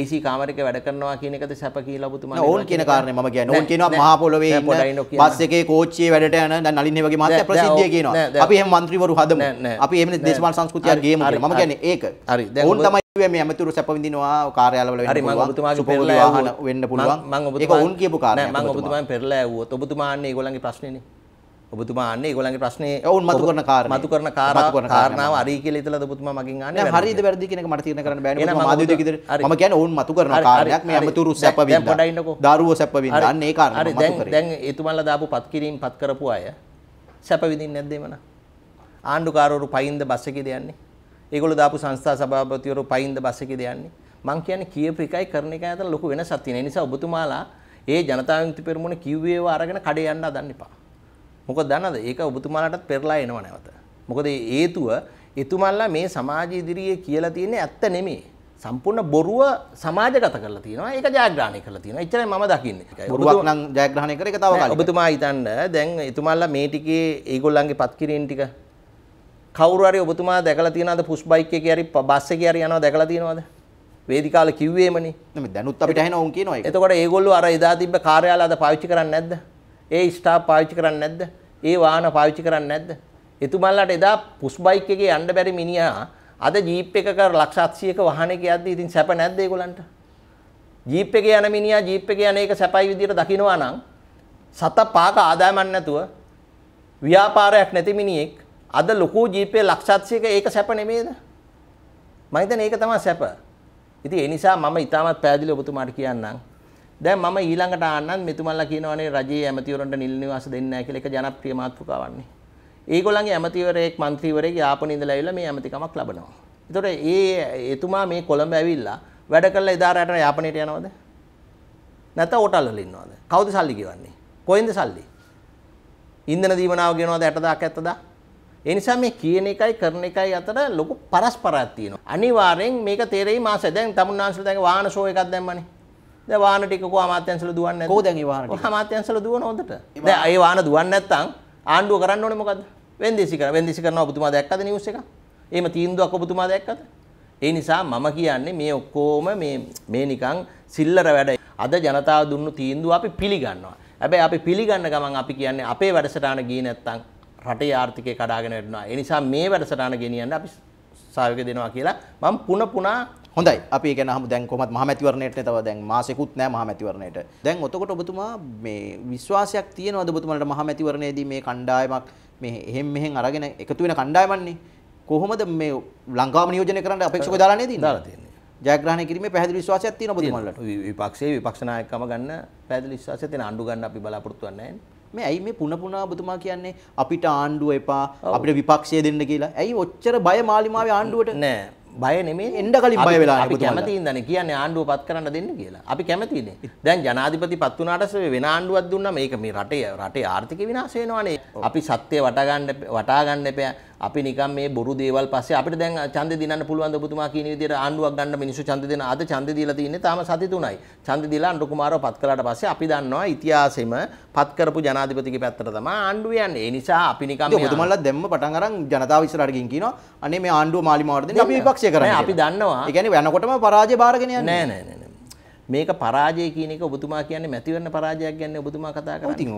AC කාමරයක වැඩ කරනවා කියන එකද සැප කියලා ඔබතුමා නේද? ඕන් කියන කාරණේ මම කියන්නේ. ඕන් කියනවා මහා පොළොවේ ඉන්න බස් එකේ කෝච්චියේ වැඩට යන දැන් නලින් වගේ මහත්තයා ප්‍රසිද්ධිය කියනවා. අපි එහෙම මන්ත්‍රීවරු හදමු. අපි එහෙම දේශපාලන සංස්කෘතියක් ගේමු කියලා. මම කියන්නේ ඒක. හරි. දැන් ඕන් තමයි මේ ඇමතුරු සැප විඳිනවා කාර්යාලවල වෙන්න පුළුවන්. හරි මම ඔබතුමාගේ පෙරලා ආවන වෙන්න පුළුවන්. ඒක ඕන් කියපු කාරණේ. මම ඔබතුමාගෙන් පෙරලා ඇහුවොත් ඔබතුමා අන්නේ ඒගොල්ලන්ගේ ප්‍රශ්නේනේ. ඔබතුමා අන්නේ ඒගොල්ලන්ගේ ප්‍රශ්නේ ඔවුන් මතු කරන කාරණා මතු කරන කාරණාව හරි කියලා ඉතලාද ඔබතුමා මගෙන් අහන්නේ නෑ හරිද වැරදි කියන එක මට තීරණය කරන්න බෑනේ මම ආදිවිද කිදර මම කියන්නේ ඔවුන් මතු කරන කාරණයක් මේ අමතුරු සැප විඳ දරුවෝ සැප විඳ අන්න ඒ කාරණා මතු කරේ දැන් දැන් එතුමාලා දාපු පත් කිරීම පත් කරපු අය සැප විඳින්නේ නැද්ද එමන ආණ්ඩුකාරවරු පයින්ද බස් එකේද යන්නේ ඒගොල්ලෝ දාපු සංස්ථා සභාපතිවරු පයින්ද බස් එකේද යන්නේ මං කියන්නේ කියපු එකයි කරන එකයි අතර ලොකු වෙනසක් තියෙන නිසා ඔබතුමාලා ඒ ජනතා විමුක්ති පෙරමුණ කිව්වේ ඒවා අරගෙන කඩේ යන්න හදන්න එපා මොකද දන්නවද ඒක ඔබතුමාලටත් පෙරලා එනව නැවත. මොකද හේතුව එතුමල්ලා මේ සමාජ ඉදිරියේ කියලා තියෙන්නේ ඇත්ත නෙමෙයි. සම්පූර්ණ බොරුව සමාජගත කරලා තියෙනවා. ඒක ජයග්‍රහණය කරලා තියෙනවා. එච්චරයි මම දකින්නේ. බොරුවක් නම් ජයග්‍රහණය කර එක තව කාලෙක. ඔබතුමා හිතන්න දැන් එතුමල්ලා මේ ටිකේ ඒගොල්ලන්ගේ පත්කිරීම් ටික කවුරු හරි ඔබතුමා දැකලා තියෙනවද පුෂ් බයික් එකේ හරි බස් එකේ හරි යනවා දැකලා තියෙනවද? වේදිකාවල කිව්වේමනේ. දැනුත් අපිට ඇහෙනවා උන් කියනවා ඒක. එතකොට ඒගොල්ලෝ අර එදා තිබ්බ කාර්යාල අද පාවිච්චි කරන්නේ නැද්ද? ඒ ස්ටාෆ් පාවිච්චි කරන්නේ නැද්ද? ඒ වාහන පාවිච්චි කරන්නේ නැද්ද? එතුමන්ලාට එදා පුෂ් බයික් එකේ යන්න බැරි මිනිහා අද ජීප් එකක ලක්ෂ 800ක වාහනයක යද්දී ඉතින් සැප නැද්ද ඒගොල්ලන්ට? ජීප් එකේ යන මිනිහා ජීප් එකේ යන එක සැපයි විදියට දකිනවා නම් සත පාක ආදායමක් නැතුව ව්‍යාපාරයක් නැති මිනිහෙක් අද ලොකු ජීපේ ලක්ෂ 700ක ඒක සැප නෙමේද? මම හිතන්නේ ඒක තමයි සැප. ඉතින් ඒ නිසා මම ඊටමත් පැහැදිලිව ඔබතුමාට කියන්නම් දැන් මම ඊළඟට ආන්නම් මෙතුමන්ලා කියනවානේ රජයේ ඇමතිවරන්ට නිල් නිවාස දෙන්නේ නැහැ කියලා එක ජනප්‍රිය මාතෘකාවන්නේ. ඒගොල්ලන්ගේ ඇමතිවරයෙක් മന്ത്രിවරයෙක් යාපනයේ ඉඳලා ඇවිල්ලා මේ ඇමතිකමක් ලබනවා. ඒතකොට ඒ එතුමා මේ කොළඹ ඇවිල්ලා වැඩ කරලා එදා රැට යාපනයට යනවද? නැත්නම් ඕටල් වල ඉන්නවද? කවුද සල්ලි ගෙවන්නේ? කොහෙන්ද සල්ලි? ඉන්ධන දීමනාව ගෙනවද 60000ක් 70000ක්? ඒ නිසා මේ කියන එකයි කරන එකයි අතර ලොකු පරස්පරයක් තියෙනවා. අනිවාර්යෙන් මේක තේරෙයි මාසෙ. දැන් තමුන්නාන්සලා දැන් වාහන ෂෝ එකක් දැම්මනේ. දැන් වාහන ටික කොහොම අමාත්‍යංශල දුවන්නේ නැද්ද? කොහොද දැන් ඒ වාහන ටික? අමාත්‍යංශල දුවන හොඳට. දැන් ඒ වාහන දුවන්නේ නැත්නම් ආණ්ඩුව කරන්න ඕනේ මොකද්ද? වෙන්දිසි කරන. වෙන්දිසි කරනවා ඔබතුමා දැක්කද නිවුස් එක? එහෙම තීන්දුවක් ඔබතුමා දැක්කද? ඒ නිසා මම කියන්නේ මේ ඔක්කොම මේ මේ නිකන් සිල්ලර වැඩ. අද ජනතාව දුන්නු තීන්දුව අපි පිළිගන්නවා. හැබැයි අපි පිළිගන්න ගමන් අපි කියන්නේ අපේ වැඩසටහන ගියේ නැත්නම් රටේ ආර්ථිකය කඩාගෙන වැටෙනවා. ඒ නිසා මේ වැඩසටහන ගෙනියන්න අපි සහයෝගය දෙනවා කියලා මම පුන පුනා හොඳයි අපි ගැන හමු දැන් කොහොමත් මහමැතිවරණයට තව දැන් මාසෙකුත් නැහැ මහමැතිවරණයට. දැන් ඔතකොට ඔබතුමා මේ විශ්වාසයක් තියෙනවද ඔබතුමාලට මහමැතිවරණයේදී මේ කණ්ඩායමක් මේ එහෙම් මෙහෙම් අරගෙන එකතු වෙන කණ්ඩායමන්නේ කොහොමද මේ ලංකාව නියෝජනය කරන්න අපේක්ෂක දාලා නේද ඉන්නේ? දාලා තියෙන්නේ. ජයග්‍රහණය කිරීමේ පැහැදිලි විශ්වාසයක් තියෙන ඔබතුමාලට. විපක්ෂයේ විපක්ෂ නායකකම ගන්න පැහැදිලි විශ්වාසය තියෙන ආණ්ඩු ගන්න අපි බලාපොරොත්තු වෙන්නේ මේ ඇයි මේ පුන පුනා ඔබතුමා කියන්නේ අපිට ආණ්ඩුව එපා අපිට විපක්ෂය දෙන්න කියලා. ඇයි ඔච්චර බය මාලිමාවේ ආණ්ඩුවට? නෑ. බය නෙමේ එන්ඩ කලින් බය වෙලා අපි කැමති දන කියන්නේ ආණ්ඩුව පත් කරන්න දෙන්න කියලා අපි කැමතිනේ දැන් ජනාධිපති පත් වුණාට වෙන ආණ්ඩුවක් දුන්නා මේක මේ රටේ රටේ ආර්ථික විනාශ වෙනවානේ අපි සත්‍ය වටගන්න වටා ගන්න එපා අපි නිකන් මේ බොරු දේවල් පස්සේ අපිට දැන් ඡන්දේ දිනන්න පුළුවන් ද ඔබතුමා කියන විදිහට ආණ්ඩුවක් ගන්න මිනිස්සු ඡන්දේ දෙන අද ඡන්දේ දීලා තින්නේ තාම සති තුනයි. ඡන්දේ දීලා අනුර කුමාරව පත් කළාට පස්සේ අපි දන්නවා ඉතිහාසෙම පත් කරපු ජනාධිපතිගේ පැත්තට තමයි ආණ්ඩුව යන්නේ. ඒ නිසා අපි නිකන් මේ ඔබතුමාලා දැම්ම පටන් අරන් ජනතාව ඉස්සරහට ගින් කියනවා අනේ මේ ආණ්ඩුව මාලිමාවට දෙන්නේ අපි විපක්ෂය කරන්නේ. අපි දන්නවා. ඒ කියන්නේ යනකොටම පරාජය බාරගෙන යන්නේ. නෑ නෑ නෑ. මේක පරාජය කියන එක ඔබතුමා කියන්නේ මැතිවරණ පරාජයක් ගැන ඔබතුමා කතා කරන්නේ. ඉතින්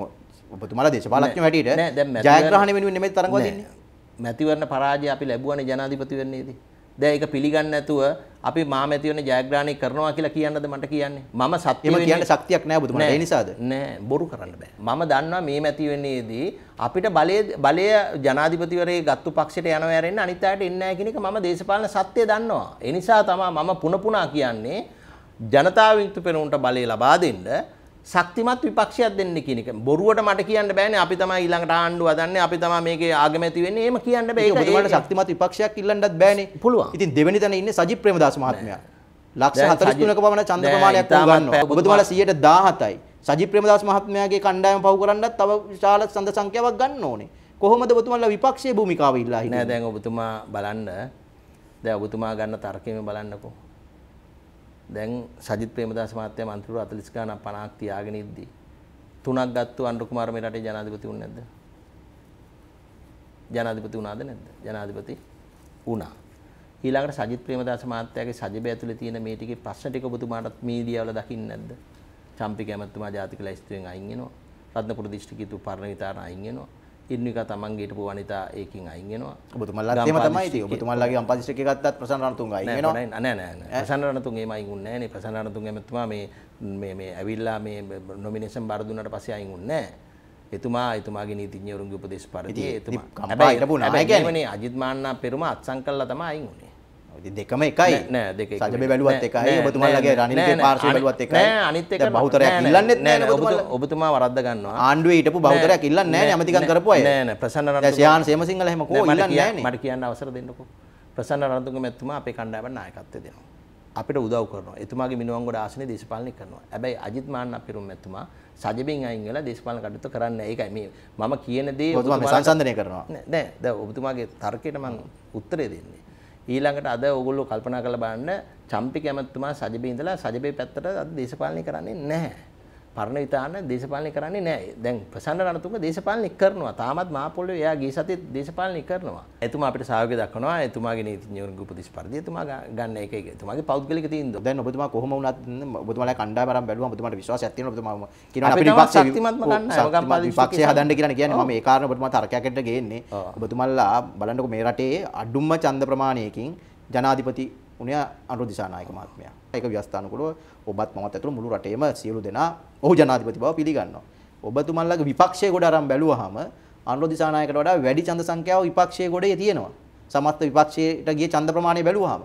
ඔබතුමාලා දේශපාලකයෝ හැටියට ජයග්‍රහණය වෙනුවෙන් නෙමෙයි තරඟ වදින්නේ. මැතිවරණ පරාජය අපි ලැබුවනේ ජනාධිපතිවරණයේදී. දැන් ඒක පිළිගන්නේ නැතුව අපි මා මැතිවරණ ජයග්‍රහණය කරනවා කියලා කියන්නද මට කියන්නේ? මම සත්‍ය වෙන්නේ කියන්න ශක්තියක් නැහැ බුදුමහා. ඒ නිසාද? නෑ බොරු කරන්න බෑ. මම දන්නවා මේ මැතිවරණයේදී අපිට බලය බලය ජනාධිපතිවරේ ගත්තු පක්ෂයට යනවා ඇරෙන්න අනිත් අයට එන්නේ නැහැ කියන එක මම දේශපාලන සත්‍ය දන්නවා. ඒ නිසා තමයි මම පුන පුනා කියන්නේ ජනතාව විමුක්ති පෙරමුණට බලය ලබා දෙන්න ශක්තිමත් විපක්ෂයක් දෙන්න කියන එක. බොරුවට මට කියන්න බෑනේ අපි තමයි ඊළඟට ආණ්ඩුව හදන්නේ අපි තමයි මේකේ ආගමැති වෙන්නේ. එහෙම කියන්න බෑ. ඒක ඔබතුමාට ශක්තිමත් විපක්ෂයක් ඉල්ලන්නත් බෑනේ. පුළුවන්. ඉතින් දෙවෙනි තැන ඉන්නේ සජිත් ප්‍රේමදාස මහත්මයා. ලක්ෂ 43ක පමණ ඡන්ද ප්‍රමාණයක් උගන්වනවා. ඔබතුමාලා 117යි. සජිත් ප්‍රේමදාස මහත්මයාගේ කණ්ඩායම පවු කරන්නත් තව විශාල ඡන්ද සංඛ්‍යාවක් ගන්න ඕනේ. කොහොමද ඔබතුමාලා විපක්ෂයේ භූමිකාව ඉල්ලා හිටියේ? නෑ දැන් ඔබතුමා බලන්න. දැන් ඔබතුමා ගන්න තර්කෙම බලන්නකෝ. දැන් සජිත් ප්‍රේමදාස මහත්තයා මන්ත්‍රීවරු 40 ගණන් 50ක් තියාගෙන ඉද්දී තුනක් ගත්තු අනුර කුමාර මේ රටේ ජනාධිපති වුණ නැද්ද? ජනාධිපති වුණාද නැද්ද? ජනාධිපති වුණා. ඊළඟට සජිත් ප්‍රේමදාස මහත්තයාගේ සජබය ඇතුලේ තියෙන මේ ටිකේ ප්‍රශ්න ටික ඔබතුමාටත් මීඩියාවල දකින්න නැද්ද? චම්පික ඇමතුමා ජාතික ලැයිස්තුවෙන් අයින් වෙනවා. රත්නපුර දිස්ත්‍රික්කයේ තු පරණ විතාරණ අයින් වෙනවා. ඉන්න එක තමන්ගේට පුවනිතා ඒකින් අයින් වෙනවා. ඔබතුමල්ලා එහෙම තමයි ඉතින් ඔබතුමල්ලාගේ අම්පදිෂ්ඨක ගත්තත් ප්‍රසන්න රණතුංග අයින් වෙනවා. නෑ නෑ නෑ. ප්‍රසන්න රණතුංග එහෙම අයින් වුන්නේ නෑනේ. ප්‍රසන්න රණතුංග එමෙතුමා මේ මේ මේ ඇවිල්ලා මේ නොමිනේෂන් බාර දුන්නාට පස්සේ අයින් වුන්නේ නෑ. එතුමා එතුමාගේ නීතිඥවරුන්ගේ උපදේශ පරිදි එතුමා. හැබැයි අජිත් මාන්නා පෙරුම අත්සන් කළා තමයි අයින් වුනේ. දෙකම එකයි නෑ දෙක සජබේ බැලුවත් එකයි ඔබතුමාලගේ රනිල්ගේ පාර්ශ්වය බැලුවත් එකයි නෑ අනිත් එක බහුතරයක් ඉල්ලන්නේ නෑ ඔබතුමා ඔබතුමා වරද්ද ගන්නවා ආණ්ඩුවේ හිටපු බහුතරයක් ඉල්ලන්නේ නෑ ඇමතිකම් කරපු අය නෑ නෑ ප්‍රසන්න රණතුංග ශ්‍යාන් සේමසිංහල එහෙම කෝ ඉල්ලන්නේ නෑනේ මට කියන්න අවසර දෙන්නකෝ ප්‍රසන්න රණතුංග මැතිතුමා අපේ කණ්ඩායමට නායකත්වය දෙනවා අපිට උදව් කරනවා එතුමාගේ මිනුවන්ගොඩ ආසනේ දේශපාලනය කරනවා හැබැයි අජිත් මාන්න අපිරුම් මැතිතුමා සජබෙන් අයින් වෙලා දේශපාලන කටයුතු කරන්න ඒකයි මේ මම කියන දේ ඔබතුමා සංසන්දනය කරනවා නෑ දැන් ඔබතුමාගේ තර්කයට මම උත්තරේ දෙන්නේ ඊළඟට අද ඔයගොල්ලෝ කල්පනා කරලා බලන්න චම්පි කැමතුමා සජිබේ ඉඳලා සජිබේ පැත්තට අද දේශපාලනය කරන්නේ නැහැ. පරණ විතාන දේශපාලනය කරන්නේ නැහැ. දැන් ප්‍රසන්න රණතුංග දේශපාලනය කරනවා. තාමත් මහපොළොවේ එයා ගිය සතියේ දේශපාලනය කරනවා. එතුමා අපිට සහයෝගය දක්වනවා. එතුමාගේ නීතිඥවරුන්ගේ උපදෙස් පරිදි එතුමා ගන්න එක ඒක. එතුමාගේ පෞද්ගලික තීන්දුව. දැන් ඔබතුමා කොහොම වුණත් ඔබතුමාලා කණ්ඩායමරම් බැලුවම ඔබතුමාට විශ්වාසයක් තියෙනවා. ඔබතුමා කියනවා අපේ විපක්ෂය ශක්තිමත්ම කණ්ඩායම. විපක්ෂය හදන්න කියලා කියන්නේ මම ඒ කාරණා ඔබතුමා තර්කයකට ගේන්නේ. ඔබතුමාලා බලන්නකො මේ රටේ අඩුම ඡන්ද ප්‍රමාණයකින් ජනාධිපති උනේ අනුර දිසානායක මහත්මයා. ඒක ව්‍යවස්ථානුකූලව ඔබත් මමත් ඇතුළු මුළු රටේම සියලු දෙනා ඔහු ජනාධිපති බව පිළිගන්නවා. ඔබතුමන්ලගේ විපක්ෂයේ ගොඩ අරන් බැලුවාම අනුර දිසානායකට වඩා වැඩි ඡන්ද සංඛ්‍යාව විපක්ෂයේ ගොඩේ තියෙනවා. සමස්ත විපක්ෂයට ගිය ඡන්ද ප්‍රමාණය බැලුවාම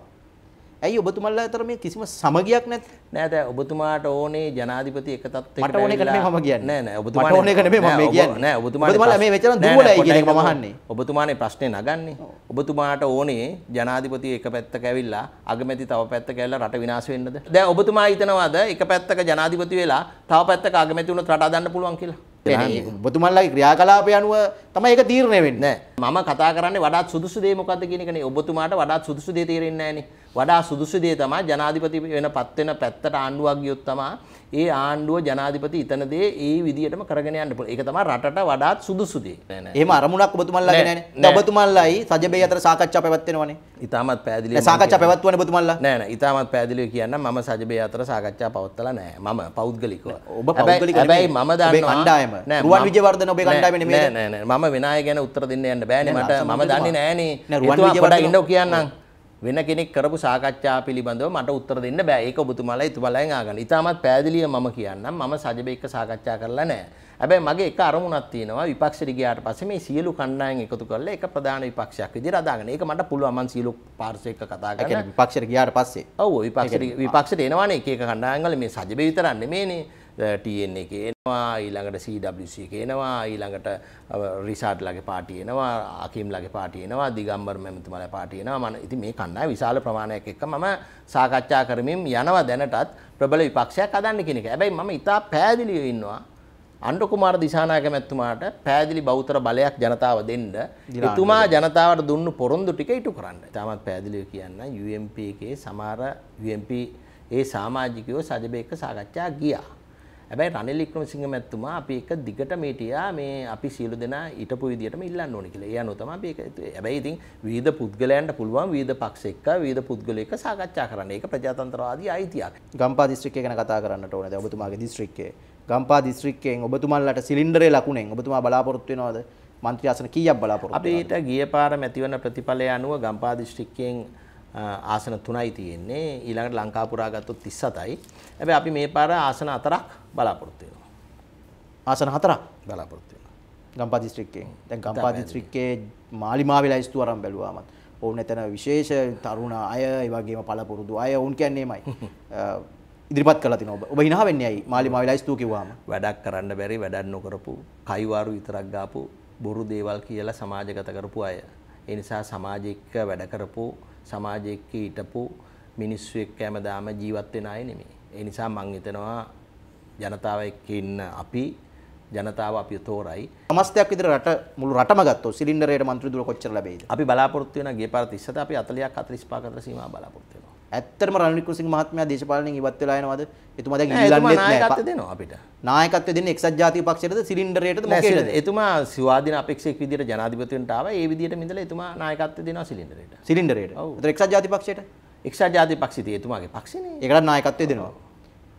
ඇයි ඔබතුමල්ලා අතර මේ කිසිම සමගියක් නැත් නෑ දැන් ඔබතුමාට ඕනේ ජනාධිපති එක තත්ත්වයකට මට ඕනේ කරන්නේ මම කියන්නේ නෑ නෑ ඔබතුමා මට ඕනේ කරන්නේ මම කියන්නේ නෑ ඔබතුමාට ඔබතුමාලා මේ මෙච්චර දුර්වලයි කියන එක මම අහන්නේ ඔබතුමානේ ප්‍රශ්නේ නගන්නේ ඔබතුමාට ඕනේ ජනාධිපති එක පැත්තක ඇවිල්ලා අගමැති තව පැත්තක ඇවිල්ලා රට විනාශ වෙන්නද දැන් ඔබතුමා හිතනවාද එක පැත්තක ජනාධිපති වෙලා තව පැත්තක අගමැති වුණොත් රට අදන්න පුළුවන් කියලා බතුමල්ලගේ ක්‍රියාකලාපය අනුව තමයි ඒක තීරණය වෙන්නේ. මම කතා කරන්නේ වඩාත් සුදුසු දේ මොකද්ද කියන එකනේ. ඔබතුමාට වඩාත් සුදුසු දේ තීරෙන්නේ නැහනේ. වඩා සුදුසු දේ තමයි ජනාධිපති වෙන පත් වෙන පැත්තට ආණ්ඩුවක් ගියොත් තමයි ඒ ආණ්ඩුව ජනාධිපති ඉතන දේ ඒ විදිහටම කරගෙන යන්න පුළුවන්. ඒක තමයි රටට වඩාත් සුදුසු දේ. එහෙම අරමුණක් ඔබතුමන්ලාගේ නැහැනේ. ඔබතුමන්ලායි සජබේ අතර සාකච්ඡා පැවැත්වෙනවනේ. ඊටමත් පැහැදිලිව සාකච්ඡා පැවැත්වුවනේ ඔබතුමන්ලා. නෑ නෑ ඊටමත් පැහැදිලිව කියන්නම් මම සජබේ අතර සාකච්ඡා පවත්ලා නෑ. මම පෞද්ගලිකව. ඔබ පෞද්ගලිකව හැබැයි මම දන්නවා ඔබේ කණ්ඩායම. රුවන් විජේවර්ධන ඔබේ කණ්ඩායම නෙමෙයි. නෑ නෑ නෑ මම විනාය ගැන උත්තර දෙන්න යන්න බෑනේ මට. මම දන්නේ නෑනේ. රුවන් විජේවර්ධන ඉන්නෝ කියන්නම්. වෙන කෙනෙක් කරපු සාකච්ඡා පිළිබඳව මට උත්තර දෙන්න බෑ. ඒක ඔබතුමාලා ඉතුමලයන් ආගන්න. ඊටමත් පෑදලිය මම කියන්නම්. මම සජබේක සාකච්ඡා කරලා නැහැ. හැබැයි මගේ එක අරමුණක් තියෙනවා විපක්ෂයට ගියාට පස්සේ මේ සියලු කණ්ඩායම් එකතු කරලා එක ප්‍රධාන විපක්ෂයක් විදිහට අදාගන්න. ඒක මට පුළුවන් මං සියලු පාර්ශ්ව එක්ක කතා කරන්න. ඒ කියන්නේ විපක්ෂයට ගියාට පස්සේ. ඔව් විපක්ෂයට විපක්ෂයට එනවනේ එක එක කණ්ඩායම් වල මේ සජබේ විතරක් නෙමෙයිනේ. TN එක එනවා ඊළඟට CWC එක එනවා ඊළඟට රිසාඩ් ලගේ පාටි එනවා අකීම් ලගේ පාටි එනවා දිගම්බර මැතිතුමාලා පාටි එනවා මම ඉතින් මේ කණ්ඩායම විශාල ප්‍රමාණයක් එක්ක මම සාකච්ඡා කරමින් යනවා දැනටත් ප්‍රබල විපක්ෂයක් හදන්න කියන එක. හැබැයි මම ඉතා පෑදිලිව ඉන්නවා අන්ඩ කුමාර දිසානායක මැතිතුමාට පෑදිලි බෞතර බලයක් ජනතාව දෙන්න එතුමා ජනතාවට දුන්නු පොරොන්දු ටික ඉටු කරන්න. තාමත් පෑදිලිව කියන්න UMP එකේ සමහර UMP ඒ සමාජිකයෝ සජබේක සාකච්ඡා ගියා. හැබැයි රනිල් වික්‍රමසිංහ මැතිතුමා අපි එක දිගට මේටියා මේ අපි සියලු දෙනා ඊටපු විදියටම ඉල්ලන්න ඕනේ කියලා. ඒ අනුව තමයි අපි ඒක හැබැයි ඉතින් විවිධ පුද්ගලයන්ට පුළුවන් විවිධ පක්ෂ එක්ක විවිධ පුද්ගලයක සාකච්ඡා කරන්න. ඒක ප්‍රජාතන්ත්‍රවාදී අයිතියක්. ගම්පා දිස්ත්‍රික්කය ගැන කතා කරන්නට ඕනේ. දැන් ඔබතුමාගේ දිස්ත්‍රික්කයේ ගම්පා දිස්ත්‍රික්කයෙන් ඔබතුමාලට සිලින්ඩරේ ලකුණෙන් ඔබතුමා බලාපොරොත්තු වෙනවද මන්ත්‍රී ආසන කීයක් බලාපොරොත්තු වෙනවද අපිට ගිය පාර මැතිවන ප්‍රතිඵලය අනුව ගම්පා දිස්ත්‍රික්කයෙන් ආසන 3යි තියෙන්නේ ඊළඟට ලංකා පුරා ගත්තොත් 37යි. හැබැයි අපි මේ පාර ආසන 4ක් බලාපොරොත්තු වෙනවා. ආසන 4ක් බලාපොරොත්තු වෙනවා. ගම්පා දිස්ත්‍රික්කයෙන්. දැන් ගම්පා දිස්ත්‍රික්කයේ මාලිමාවේ ලැයිස්තුව අරන් බැලුවාම ඔවුන් එතන විශේෂ තරුණ අය, ඒ වගේම පළපුරුදු අය ඔවුන් කියන්නේ එමයයි. ඉදිරිපත් කළා තිනවා ඔබ. ඔබ hina වෙන්නේ ඇයි? මාලිමාවේ ලැයිස්තුව කිව්වාම. වැඩක් කරන්න බැරි, වැඩක් නොකරපු, කයිවාරු විතරක් ගාපු බොරු දේවල් කියලා සමාජගත කරපු අය. ඒ නිසා සමාජික වැඩ කරපු සමාජයේ හිටපු මිනිස්සු එක්ක හැමදාම ජීවත් වෙන අය නෙමෙයි. ඒ නිසා මම හිතනවා ජනතාව එක්ක ඉන්න අපි ජනතාව අපි තෝරයි. සමස්තයක් විතර රට මුළු රටම ගත්තොත් සිලින්ඩරේට මන්ත්‍රී දුර කොච්චර ලැබෙයිද? අපි බලාපොරොත්තු වෙන ගේ පාර 30ට අපි 40ක් 45ක් අතර සීමාව බලාපොරොත්තු වෙනවා. ඇත්තටම රනිල් වික්‍රමසිංහ මහත්මයා දේශපාලනයෙන් ඉවත් වෙලා යනවද? එතුමා දැන් ඉල්ලන්නේ නැහැ. නායකත්වය දෙනවා අපිට. නායකත්වය දෙන්නේ එක්සත් ජාතික පක්ෂයටද සිලින්ඩරයටද මොකේද? එතුමා ස්වාධීන අපේක්ෂක විදියට ජනාධිපතිවරන්ට ආවා. ඒ විදියට මිදලා එතුමා නායකත්වය දෙනවා සිලින්ඩරයට. සිලින්ඩරයට. ඒතර එක්සත් ජාතික පක්ෂයට? එක්සත් ජාතික පක්ෂිත එතුමාගේ පක්ෂනේ. ඒකටත් නායකත්වය දෙනවා.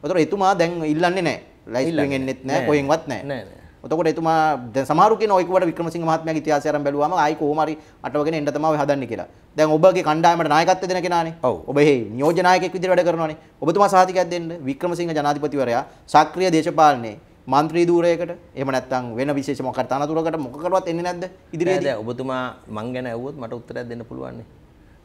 ඒතර එතුමා දැන් ඉල්ලන්නේ නැහැ. ලයිස්ට් එකෙන් එන්නෙත් නැහැ. කොහෙන්වත් නැහැ. නෑ නෑ. ඔතකොට එතුමා දැන් සමහරු කියන ඔය කිව්වට වික්‍රමසිංහ මහත්මයාගේ ඉතිහාසය අරන් බැලුවාම ආයි කොහොම හරි අටවගෙන එන්න තමයි ඔය හදන්නේ කියලා. දැන් ඔබගේ කණ්ඩායමට නායකත්වය දෙන කෙනානේ. ඔව්. ඔබ එහි නියෝජ්‍ය නායකයෙක් විදිහට වැඩ කරනවානේ. ඔබතුමා සහතිකයක් දෙන්න වික්‍රමසිංහ ජනාධිපතිවරයා සක්‍රීය දේශපාලනයේ මන්ත්‍රී ධූරයකට එහෙම නැත්නම් වෙන විශේෂ මොකක් හරි තනතුරකට මොකකටවත් එන්නේ නැද්ද ඉදිරියේදී නෑ ඔබතුමා මං ගැන ඇහුවොත් මට උත්තරයක් දෙන්න පුළුවන්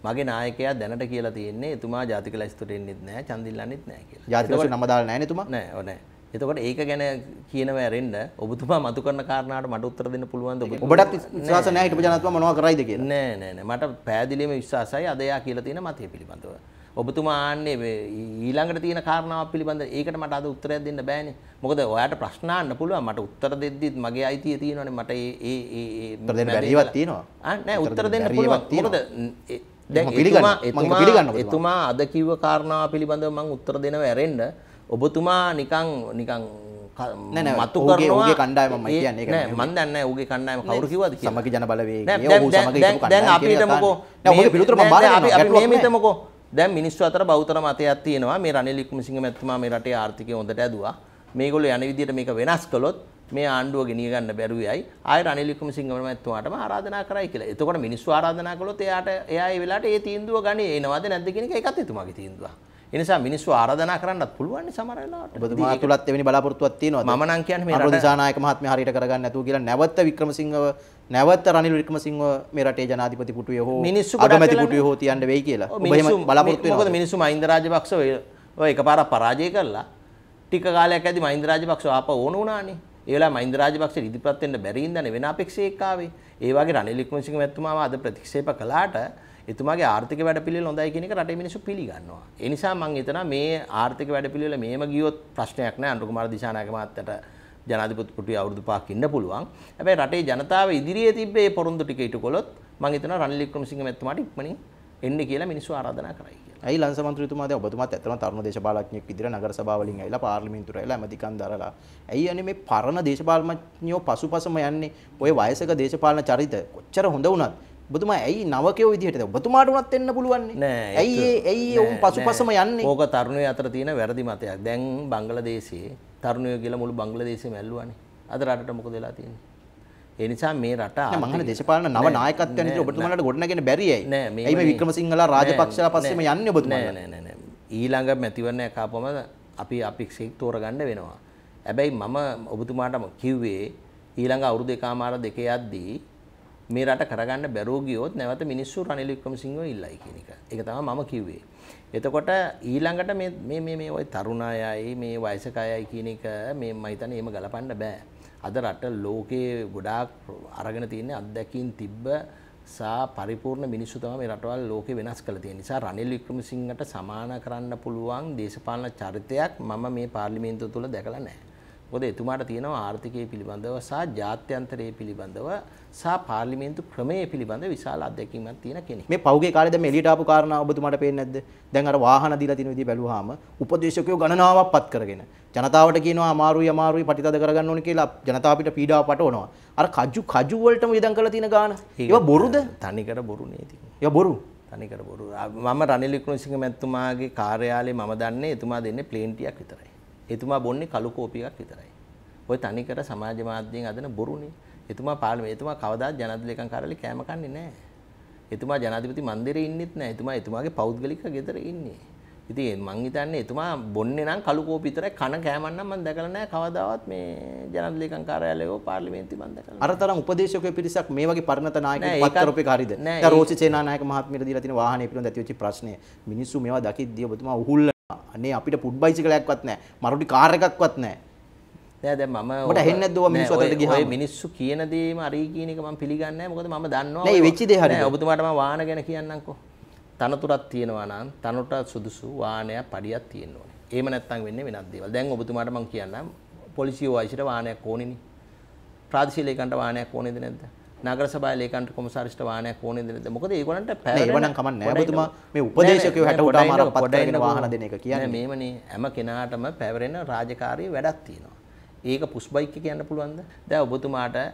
මගේ නායකයා දැනට කියලා තියෙන්නේ එතුමා ජාතික ලැයිස්තුවට එන්නෙත් නෑ චන්දිල්ලන්නෙත් නෑ කියලා ජාතික ලැයිස්තුවේ නම දාලා නෑනේ එතුමා නෑ ඔව් නෑ එතකොට ඒක ගැන කියනව ඇරෙන්න ඔබතුමා මතු කරන කාරණාවට මට උත්තර දෙන්න පුළුවන්ද ඔබටත් විශ්වාස නැහැ හිටපු ජනතුමා මොනවා කරයිද කියලා නෑ නෑ නෑ මට පෑදිලිම විශ්වාසයි අද එයා කියලා තියෙන මතය පිළිබඳව ඔබතුමා ආන්නේ ඊළඟට තියෙන කාරණාවක් පිළිබඳ ඒකට මට අද උත්තරයක් දෙන්න බෑනේ මොකද ඔයාට ප්‍රශ්න අහන්න පුළුවන් මට උත්තර දෙද්දිත් මගේ අයිතිය තියෙනවනේ මට ඒ ඒ ඒ ඒ උත්තර දෙන්න බැරිවක් තියෙනවා ආ නෑ උත්තර දෙන්න පුළුවන් මොකද දැන් එතුමා එතුමා අද කිව්ව කාරණාව පිළිබඳව මම උත්තර දෙනව ඇරෙන්න ඔබතුමා නිකං නිකං මතු කරනවාගේ කණ්ඩායම කියන්නේ මන් දන්න ඔගේ කණ්ඩායම කවරු කිවද සමග ජන බලවේ දැන් අපිටමකෝ පිළුතුර මේතමකෝ දැන් මිනිස්ව අතර බෞතර මතයක් තියෙනවා මේ රනිලික්ම සිංහ මැතුමා මේ රටේ ආර්ථිකය හොඳට ඇදවා මේගොල්ලෝ යන විදිහට මේක වෙනස් කළොත් මේ ආණ්ඩුව ගෙනිය ගන්න බැරුවයි ආය රනිලික්ම සිංහමැතිතුමාටම ආරාධනා කරයි කියලා. එතකොට මිනිස්සු ආරාධනා කළොත් එයාට එයා ඒ වෙලාවට ඒ තීන්දුව ගන්නේ එනවද නැද්ද කියන එක ඒකත් එතුමාගේ තීන්දුවක්. ඒ නිසා මිනිස්සු ආරාධනා කරන්නත් පුළුවන් නේ සමහර වෙලාවට. ඔබතුමා තුලත් එවැනි බලාපොරොත්තුවක් තියෙනවද? මම නම් කියන්නේ මේ රට දිසානායක මහත්මයා හරියට කරගන්න නැතුව කියලා නැවත වික්‍රමසිංහව නැවත රනිල් වික්‍රමසිංහව මේ රටේ ජනාධිපති පුටුවේ හෝ අගමැති පුටුවේ හෝ තියන්න වෙයි කියලා. ඔබ එහෙම බලාපොරොත්තු වෙනවද? මොකද මිනිස්සු මහින්ද රාජපක්ෂ ඔය එකපාරක් පරාජය කළා. ටික කාලයක් ඇද්දි මහින්ද රාජපක්ෂ ආපහු ඕන වුණානේ. ඒ වෙලාවේ මහින්ද රාජපක්ෂ ඉදිරිපත් වෙන්න බැරි ඉඳන් වෙන අපේක්ෂකයෙක් ආවේ. ඒ වගේ රනිල් වික්‍රමසිංහ මැතිතුමාව අද ප්‍රතික්ෂේප කළාට එතුමාගේ ආර්ථික වැඩපිළිවෙල හොඳයි කියන එක රටේ මිනිස්සු පිළිගන්නවා. ඒ නිසා මම හිතනවා මේ ආර්ථික වැඩපිළිවෙල මේම ගියොත් ප්‍රශ්නයක් නෑ අනුර කුමාර දිසානායක මහත්තයාට ජනාධිපතිපටුවේ අවුරුදු පහක් ඉන්න පුළුවන්. හැබැයි රටේ ජනතාව ඉදිරියේ තිබ්බේ මේ පොරොන්දු ටික ඉටුකොලොත් මම හිතනවා රනිල් වික්‍රමසිංහ මැතිතුමාට ඉක්මනින් එන්න කියලා මිනිස්සු ආරාධනා කරයි කියලා. ඇයි ලංස මන්ත්‍රීතුමාද ඔබතුමාත් ඇත්තටම තරුණ දේශපාලඥයෙක් විදිහට නගර සභාවලින් ඇවිල්ලා පාර්ලිමේන්තුවට ඇවිල්ලා ඇමතිකම් දරලා. ඇයි අනේ මේ පරණ දේශපාලනඥයෝ පසුපසම යන්නේ? ওই වයසක දේශපාලන චරිත කොච්චර හොඳ වුණත් බතුම ඇයි නවකයෝ විදිහට ඔබතුමාට උනත් එන්න පුළුවන්නේ නෑ ඇයි ඇයි ඔවුන් පසුපසම යන්නේ ඕක තරුණය අතර තියෙන වැරදි මතයක් දැන් බංගලදේශයේ තරුණය කියලා මුළු බංගලදේශයම ඇල්ලුවානේ අද රටට මොකද වෙලා තියෙන්නේ ඒ නිසා මේ රට මංගල දේශපාලන නව නායකත්වයන් ඉදිරියේ ඔබතුමාලට ගොඩනගෙන බැරි ඇයි ඇයි මේ වික්‍රමසිංහලා රාජපක්ෂලා පස්සේම යන්නේ ඔබතුමා නෑ නෑ නෑ ඊළඟ මැතිවරණය කාපම අපි අපික්ෂේ තෝරගන්න වෙනවා හැබැයි මම ඔබතුමාටම කිව්වේ ඊළඟ අවුරුදු එකමාර දෙකේ යද්දී මේ රට කරගන්න බැරුව ගියොත් නැවත මිනිස්සු රනිල් වික්‍රමසිංහව ඉල්ලයි කියන එක. ඒක තමයි මම කිව්වේ. එතකොට ඊළඟට මේ මේ මේ මේ ওই තරුණ අයයි මේ වයසක අයයි කියන එක මේ මම හිතන්නේ එහෙම ගලපන්න බෑ. අද රට ලෝකේ ගොඩාක් අරගෙන තියෙන අත්දැකීම් තිබ්බ සා පරිපූර්ණ මිනිස්සු තමයි මේ රටවල් ලෝකේ වෙනස් කළ තියෙන නිසා රනිල් වික්‍රමසිංහට සමාන කරන්න පුළුවන් දේශපාලන චරිතයක් මම මේ පාර්ලිමේන්තුව තුළ දැකලා නැහැ. මොකද එතුමාට තියෙනවා ආර්ථිකය පිළිබඳව සහ ජාත්‍යන්තරය පිළිබඳව සහ පාර්ලිමේන්තු ක්‍රමයේ පිළිබඳ විශාල අත්දැකීමක් තියෙන කෙනෙක්. මේ පෞගේ කාලේ දැන් එළියට ආපු කාරණා ඔබතුමාට පේන්නේ නැද්ද? දැන් අර වාහන දීලා තියෙන විදිහ බැලුවාම උපදේශකයෝ ගණනාවක් පත් කරගෙන ජනතාවට කියනවා අමාරුයි අමාරුයි ප්‍රතිතද කරගන්න ඕනේ කියලා ජනතාව අපිට පීඩාව පටවනවා. අර කජු කජු වලටම වියදම් කරලා තියෙන ගාන. ඒවා බොරුද? තනිකර බොරු නේද? ඒවා බොරු. තනිකර බොරු. මම රනිල් වික්‍රමසිංහ මැතිතුමාගේ කාර්යාලේ මම දන්නේ එතුමා දෙන්නේ ප්ලේන් ටිකක් විතරයි. එතුමා බොන්නේ කළු කෝපියක් විතරයි. ඔය තනිකර සමාජ මාධ්‍යයෙන් අදන බොරුනේ. එතුමා පාර්ලිමේ එතුමා කවදාත් ජනාධිපති ලේකම් කාර්යාලේ කෑම කන්නේ නැහැ. එතුමා ජනාධිපති මන්දිරේ ඉන්නෙත් නැහැ. එතුමා එතුමාගේ පෞද්ගලික ගෙදර ඉන්නේ. ඉතින් මං හිතන්නේ එතුමා බොන්නේ නම් කළු කෝප විතරයි කන කෑමක් නම් මං දැකලා නැහැ කවදාවත් මේ ජනාධිපති ලේකම් කාර්යාලය හෝ පාර්ලිමේන්තුවේ මං දැකලා. අර තරම් උපදේශකයෝ පිරිසක් මේ වගේ පරිණත නායකයෙක් පත්තරෝපේක හරියද? දැන් රෝචි සේනානායක මහත්මියට දීලා තියෙන වාහනේ පිළිබඳ ඇතිවෙච්ච ප්‍රශ්නය මිනිස්සු මේවා දකිද්දී ඔබතුමා උහුල්ලා අනේ අපිට පුඩ් බයිසිකලයක්වත් නැහැ. මරුටි කාර් එකක්වත් නැහැ. නෑ දැන් මම මට ඇහෙන්නේ නැද්ද ඔය මිනිස්සු අතරට ගියාම ඔය මිනිස්සු කියන දේම හරි කියන එක මම පිළිගන්නේ නැහැ මොකද මම දන්නවා නෑ වෙච්ච දේ හරි නෑ ඔබතුමාට මම වාහන ගැන කියන්නම්කෝ තනතුරක් තියෙනවා නම් තනතුරට සුදුසු වාහනයක් පඩියක් තියෙන්න ඕනේ එහෙම නැත්නම් වෙන්නේ වෙනත් දේවල් දැන් ඔබතුමාට මම කියන්නම් පොලිසිය වයිසිට වාහනයක් ඕනේනේ ප්‍රාදේශීය ලේකම්ට වාහනයක් ඕනේද නැද්ද නගර සභා ලේකන්ට කොමසාරිස්ට වාහනයක් ඕනේ නේද? මොකද ඒගොල්ලන්ට පැහැරෙන්න කමන්නේ නැහැ. ඔබතුමා මේ උපදේශකයෝ 60 උඩමාරක් පත් කරගෙන වාහන දෙන එක කියන්නේ. නෑ මේමනේ හැම කෙනාටම පැවරෙන රාජකාරී වැඩක් තියෙනවා. ඒක පුෂ් බයික් එක යන්න පුළුවන්ද? දැන් ඔබතුමාට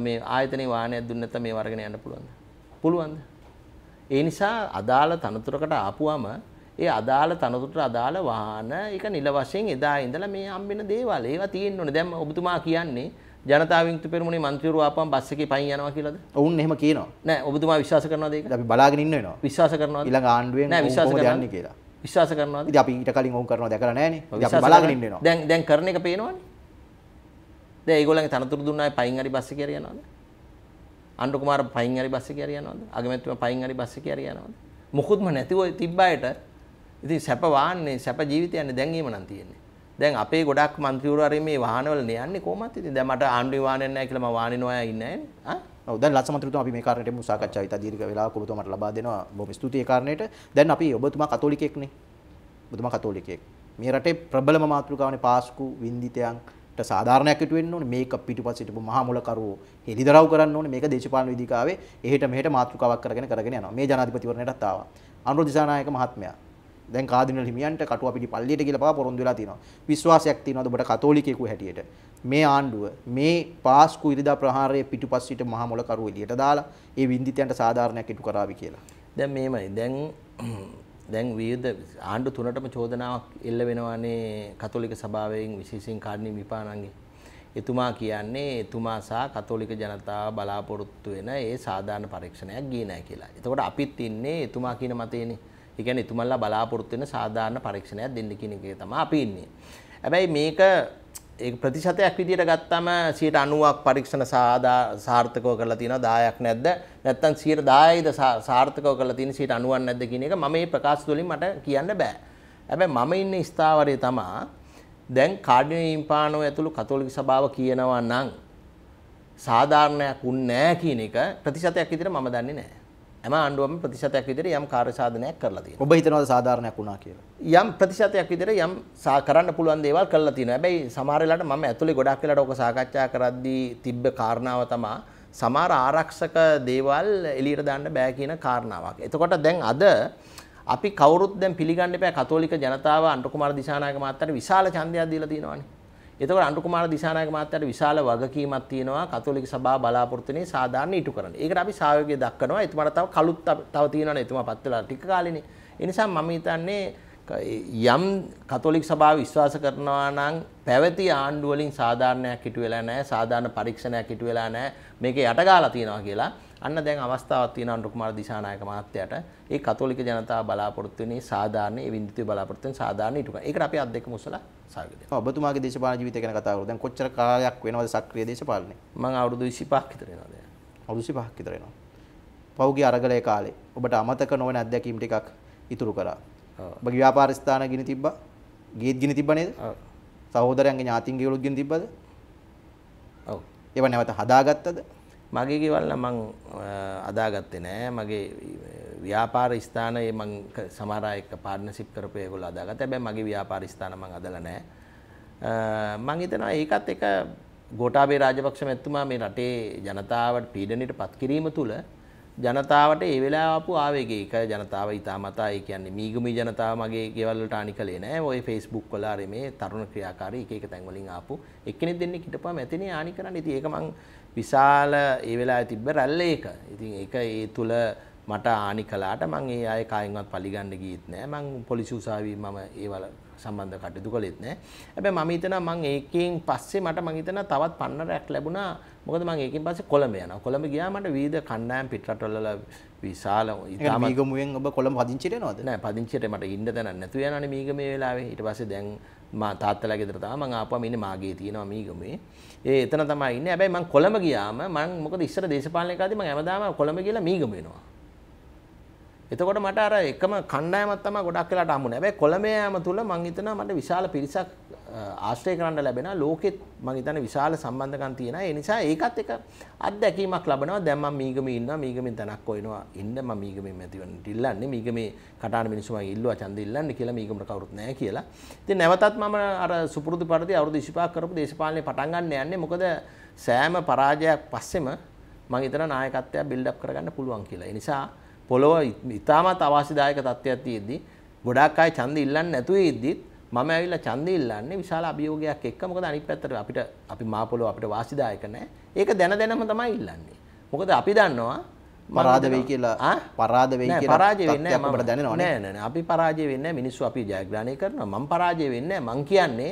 මේ ආයතනයේ වාහනයක් දුන්න නැත්නම් මේ වර්ගන යන්න පුළුවන්ද? පුළුවන්ද? ඒ නිසා අදාළ තනතුරකට ආපුවම ඒ අදාළ තනතුරට අදාළ වාහන ඒක නිල වශයෙන් එදා ඉඳලා මේ හම්බෙන දේවල් ඒවා තියෙන්න ඕනේ. දැන් ඔබතුමා කියන්නේ ජනතා විමුක්ති පෙරමුණේ මන්ත්‍රීවරු ආපම් බස් එකේ පයින් යනවා කියලාද? ඔවුන් එහෙම කියනවා. නෑ ඔබතුමා විශ්වාස කරනවද ඒක? අපි බලාගෙන ඉන්න වෙනවා. විශ්වාස කරනවද? ඊළඟ ආණ්ඩුවෙන් නෑ විශ්වාස කරන්නේ කියලා. විශ්වාස කරනවද? ඉතින් අපි ඊට කලින් ඔවුන් කරනවා දැකලා නෑනේ. ඉතින් අපි බලාගෙන ඉන්න වෙනවා. දැන් දැන් කරන එක පේනවනේ. දැන් ඒගොල්ලන්ගේ තනතුරු දුන්නායි පයින් හරි බස් එකේ හරි යනවද? අනුර කුමාර පයින් හරි බස් එකේ හරි යනවද? අගමැතිතුමා පයින් හරි බස් එකේ හරි යනවද? මොකුත්ම නැති ඔය තිබ්බායට ඉතින් සැප වාන්නේ සැප ජීවිතයන්නේ දැන් එහෙම නම් තියෙන්නේ. දැන් අපේ ගොඩක් മന്ത്രിවරු හරි මේ වාහනවල යන්නේ කොහොමද ඉතින්? දැන් මට ආණ්ඩුවේ වාහනයක් නැහැ කියලා මම වාහනිනෝ අය ඉන්නේ නැහැ. ආ ඔව් දැන් ලස්ස മന്ത്രിතුමා අපි මේ කාරණේට මු සාකච්ඡා ඉතා දීර්ඝ වෙලාවක් ඔබතුමා මට ලබා දෙනවා. බොහොම ස්තුතියි ඒ කාරණේට. දැන් අපි ඔබතුමා කතෝලිකයෙක්නේ. ඔබතුමා කතෝලිකයෙක්. මේ රටේ ප්‍රබලම මාතෘකාවනේ පාස්කු වින්දිතයන් සාධාරණයක් ඉටු වෙන්න ඕනේ මේක පිටිපස්ස හිටපු මහා මුලකරුවෝ හෙලිදරව් කරන්න ඕනේ මේක දේශපාලන වේදිකාවේ එහෙට මෙහෙට මාතෘකාවක් කරගෙන කරගෙන යනවා මේ ජනාධිපතිවරණයටත් ආවා අනුර දිසානායක මහත්මයා දැන් කාදිනල් හිමියන්ට කටුව පිටි පල්ලියට කියලා පාව පොරොන්දු වෙලා තියෙනවා. විශ්වාසයක් තියෙනවද ඔබට කතෝලිකයෙකු හැටියට? මේ ආණ්ඩුව මේ පාස්කු ඉරිදා ප්‍රහාරයේ පිටුපස්සිට මහා මොලකරු එළියට දාලා ඒ වින්දිතයන්ට සාධාරණයක් ඉටු කරાવી කියලා. දැන් මේමයි. දැන් දැන් විවිධ ආණ්ඩු තුනටම චෝදනාවක් එල්ල වෙනවානේ කතෝලික සභාවෙන් විශේෂයෙන් කාඩ්නි විපානන්ගේ. එතුමා කියන්නේ එතුමා සහ කතෝලික ජනතාව බලාපොරොත්තු වෙන ඒ සාධාරණ පරීක්ෂණයක් ගියේ නැහැ කියලා. එතකොට අපිත් ඉන්නේ එතුමා කියන මතේනේ. ඒ කියන්නේ එතුමන්ලා බලාපොරොත්තු වෙන සාධාරණ පරීක්ෂණයක් දෙන්න කියන එකේ තමයි අපි ඉන්නේ. හැබැයි මේක ඒ ප්‍රතිශතයක් විදියට ගත්තම 90ක් පරීක්ෂණ සාර්ථකව කරලා තියෙනවා 10ක් නැද්ද නැත්නම් 110යිද සාර්ථකව කරලා තියෙන්නේ 90ක් නැද්ද කියන එක මම මේ ප්‍රකාශ වලින් මට කියන්න බෑ. හැබැයි මම ඉන්නේ ස්ථාවරයේ තමා දැන් කාඩිනල් ඉම්පානෝ ඇතුළු කතෝලික සභාව කියනවා නම් සාධාරණයක් උන්නේ නැහැ කියන එක ප්‍රතිශතයක් විදියට මම දන්නේ නැහැ. ඇම ආණ්ඩුවම ප්‍රතිශතයක් විදිහට යම් කාර්ය සාධනයක් කරලා තියෙනවා. ඔබ හිතනවාද සාධාරණයක් වුණා කියලා? යම් ප්‍රතිශතයක් විදිහට යම් කරන්න පුළුවන් දේවල් කරලා තියෙනවා. හැබැයි සමහර වෙලාවට මම ඇතුලේ ගොඩක් වෙලාට ඔක සාකච්ඡා කරද්දී තිබ්බ කාරණාව තමයි සමහර ආරක්ෂක දේවල් එළියට දාන්න බෑ කියන කාරණාවක්. එතකොට දැන් අද අපි කවුරුත් දැන් පිළිගන්න එපා කතෝලික ජනතාව අන්ට කුමාර දිසානායක මහත්තයාට විශාල ඡන්දයක් දීලා තියෙනවානේ. එතකොට අනුර කුමාර දිසානායක මහත්තයාට විශාල වගකීමක් තියෙනවා කතෝලික සභා බලාපොරොත්තුනේ සාධාරණ ඉටු කරන්න. ඒකට අපි සහයෝගය දක්වනවා. එතුමාට තව කලුත් තව තියෙනවනේ එතුමා පත් වෙලා ටික කාලෙනේ. ඒ නිසා මම හිතන්නේ යම් කතෝලික සභාව විශ්වාස කරනවා නම් පැවති ආණ්ඩු වලින් සාධාරණයක් ඉටු වෙලා නැහැ. සාධාරණ පරීක්ෂණයක් ඉටු වෙලා නැහැ. මේක යටගාලා තියෙනවා කියලා. අන්න දැන් අවස්ථාවක් තියෙනවා අනුර කුමාර දිසානායක මහත්තයාට ඒ කතෝලික ජනතාව බලාපොරොත්තු වෙන්නේ සාධාරණ ඒ වින්දිතේ බලාපොරොත්තු වෙන සාධාරණ ඊටුකන. ඒකට අපි අත් දෙකම උසලා සහයෝගය දෙනවා. ඔබතුමාගේ දේශපාලන ජීවිතය ගැන කතා කරමු. දැන් කොච්චර කාලයක් වෙනවද සක්‍රීය දේශපාලනේ? මම අවුරුදු 25ක් විතර වෙනවා දැන්. අවුරුදු 25ක් විතර වෙනවා. පෞගේ අරගලයේ කාලේ ඔබට අමතක නොවන අත්දැකීම් ටිකක් ඉතුරු කරා. ඔබගේ ව්‍යාපාර ස්ථාන ගිනි තිබ්බා. ගේත් ගිනි තිබ්බා නේද? ඔව්. සහෝදරයන්ගේ ඥාතින්ගේ වලුත් ගිනි තිබ්බද? ඔව්. ඒව නැවත හදාගත්තද? මගේ ගෙවල්ල මං අදාගත්තේ නෑ මගේ ව්‍යාපාර ස්ථානය මං සමරයක පාර්නසිප් කරපයකුල අදාගත බැ මගේ ව්‍යාපාර ස්ථාන මං අදල නෑ මං හිතනවා ඒකත් එක ගෝටාබේ රාජපක්ෂ මැත්තුමා මේ රටේ ජනතාවට පීඩනයට පත්කිරීම තුළ ජනතාවට ඒ වෙලා අපපු ආවේගේක ජනතාව ඉතාමතා ඒ කියන්නේ මීගමි ජනතාව මගේ ගෙවල්ලට අනි කලේ නෑ ඔය ෆෙස්බුක් කොලාරේ මේ තරුණ ක්‍රියාකාරී එක තැන්වලින් ආපු එක්කෙනෙ දෙන්නේ හිටපා මැතිනේ ආනි කරන්න ඉති ඒක මං විශාල ඒ වෙලා තිබ්බ රැල්ල ඒක. ඉතින් ඒක ඒ තුල මට ආනි කළාට මං ඒ අය කායින්වත් පලිගන්න ගියෙත් නෑ. මං පොලිසි උසාවියේ මම ඒවල සම්බන්ධ කටයුතු කළෙත් නෑ. හැබැයි මම හිතනවා මං ඒකෙන් පස්සේ මට මං හිතනවා තවත් පන්නරයක් ලැබුණා. මොකද මං ඒකෙන් පස්සේ කොළඹ යනවා. කොළඹ ගියා මට විවිධ කණ්ඩායම් පිටරටවල විශාල ඉතාලම මීගමුවෙන් ඔබ කොළඹ පදිංචිට එනවද? නෑ පදිංචිට මට ඉන්න තැනක් නැතුව යනවනේ මීගමේ වෙලාවේ. ඊට පස්සේ දැන් මා තාත්තලා ගෙදර තමයි මං ආපුවා මෙන්න මාගේ තියෙනවා මීගමේ. ඒ එතන තමයි ඉන්නේ. හැබැයි මම කොළඹ ගියාම මම මොකද ඉස්සර දේශපාලනයකදී මම හැමදාම කොළඹ ගිහලා මීගම වෙනවා. එතකොට මට අර එකම කණ්ඩායමක් තමයි ගොඩක් වෙලාට හම්බුනේ. හැබැයි කොළඹේ යාම තුල මම හිතනවා මට විශාල පිරිසක් ආශ්‍රය කරන්න ලැබෙනවා. ලෝකෙත් මම හිතන්නේ විශාල සම්බන්ධකම් තියෙනවා. ඒ නිසා ඒකත් එක අත්දැකීමක් ලබනවා. දැන් මම මීගමේ ඉන්නවා. මීගමෙන් තනක් හොයනවා. ඉන්න මම මීගමේ මැති වෙන්න ඉල්ලන්නේ. මීගමේ කටාන මිනිස්සු මගේ ඉල්ලුවා ඡන්ද ඉල්ලන්නේ කියලා මීගමට කවුරුත් නැහැ කියලා. ඉතින් නැවතත් මම අර සුපුරුදු පරිදි අවුරුදු 25ක් කරපු දේශපාලනේ පටන් ගන්න යන්නේ. මොකද සෑම පරාජයක් පස්සෙම මම හිතනවා නායකත්වය බිල්ඩ් අප් කරගන්න පුළුවන් කියලා. ඒ නිසා පොළොව ඉතාමත් අවාසිදායක තත්ත්වයක් තියෙද්දි ගොඩාක් අය ඡන්ද ඉල්ලන්නේ නැතුව ඉද්දිත් මම ඇවිල්ලා ඡන්ද ඉල්ලන්නේ විශාල අභියෝගයක් එක්ක මොකද අනිත් පැත්තට අපිට අපි මා පොළොව අපිට වාසිදායක නැහැ. ඒක දැන දැනම තමයි ඉල්ලන්නේ. මොකද අපි දන්නවා පරාද වෙයි කියලා පරාද වෙයි කියලා පරාජය වෙන්නේ නැහැ අපිට දැනෙනවා නෑ නෑ අපි පරාජය වෙන්නේ නැහැ මිනිස්සු අපි ජයග්‍රහණය කරනවා මම පරාජය වෙන්නේ නැහැ මං කියන්නේ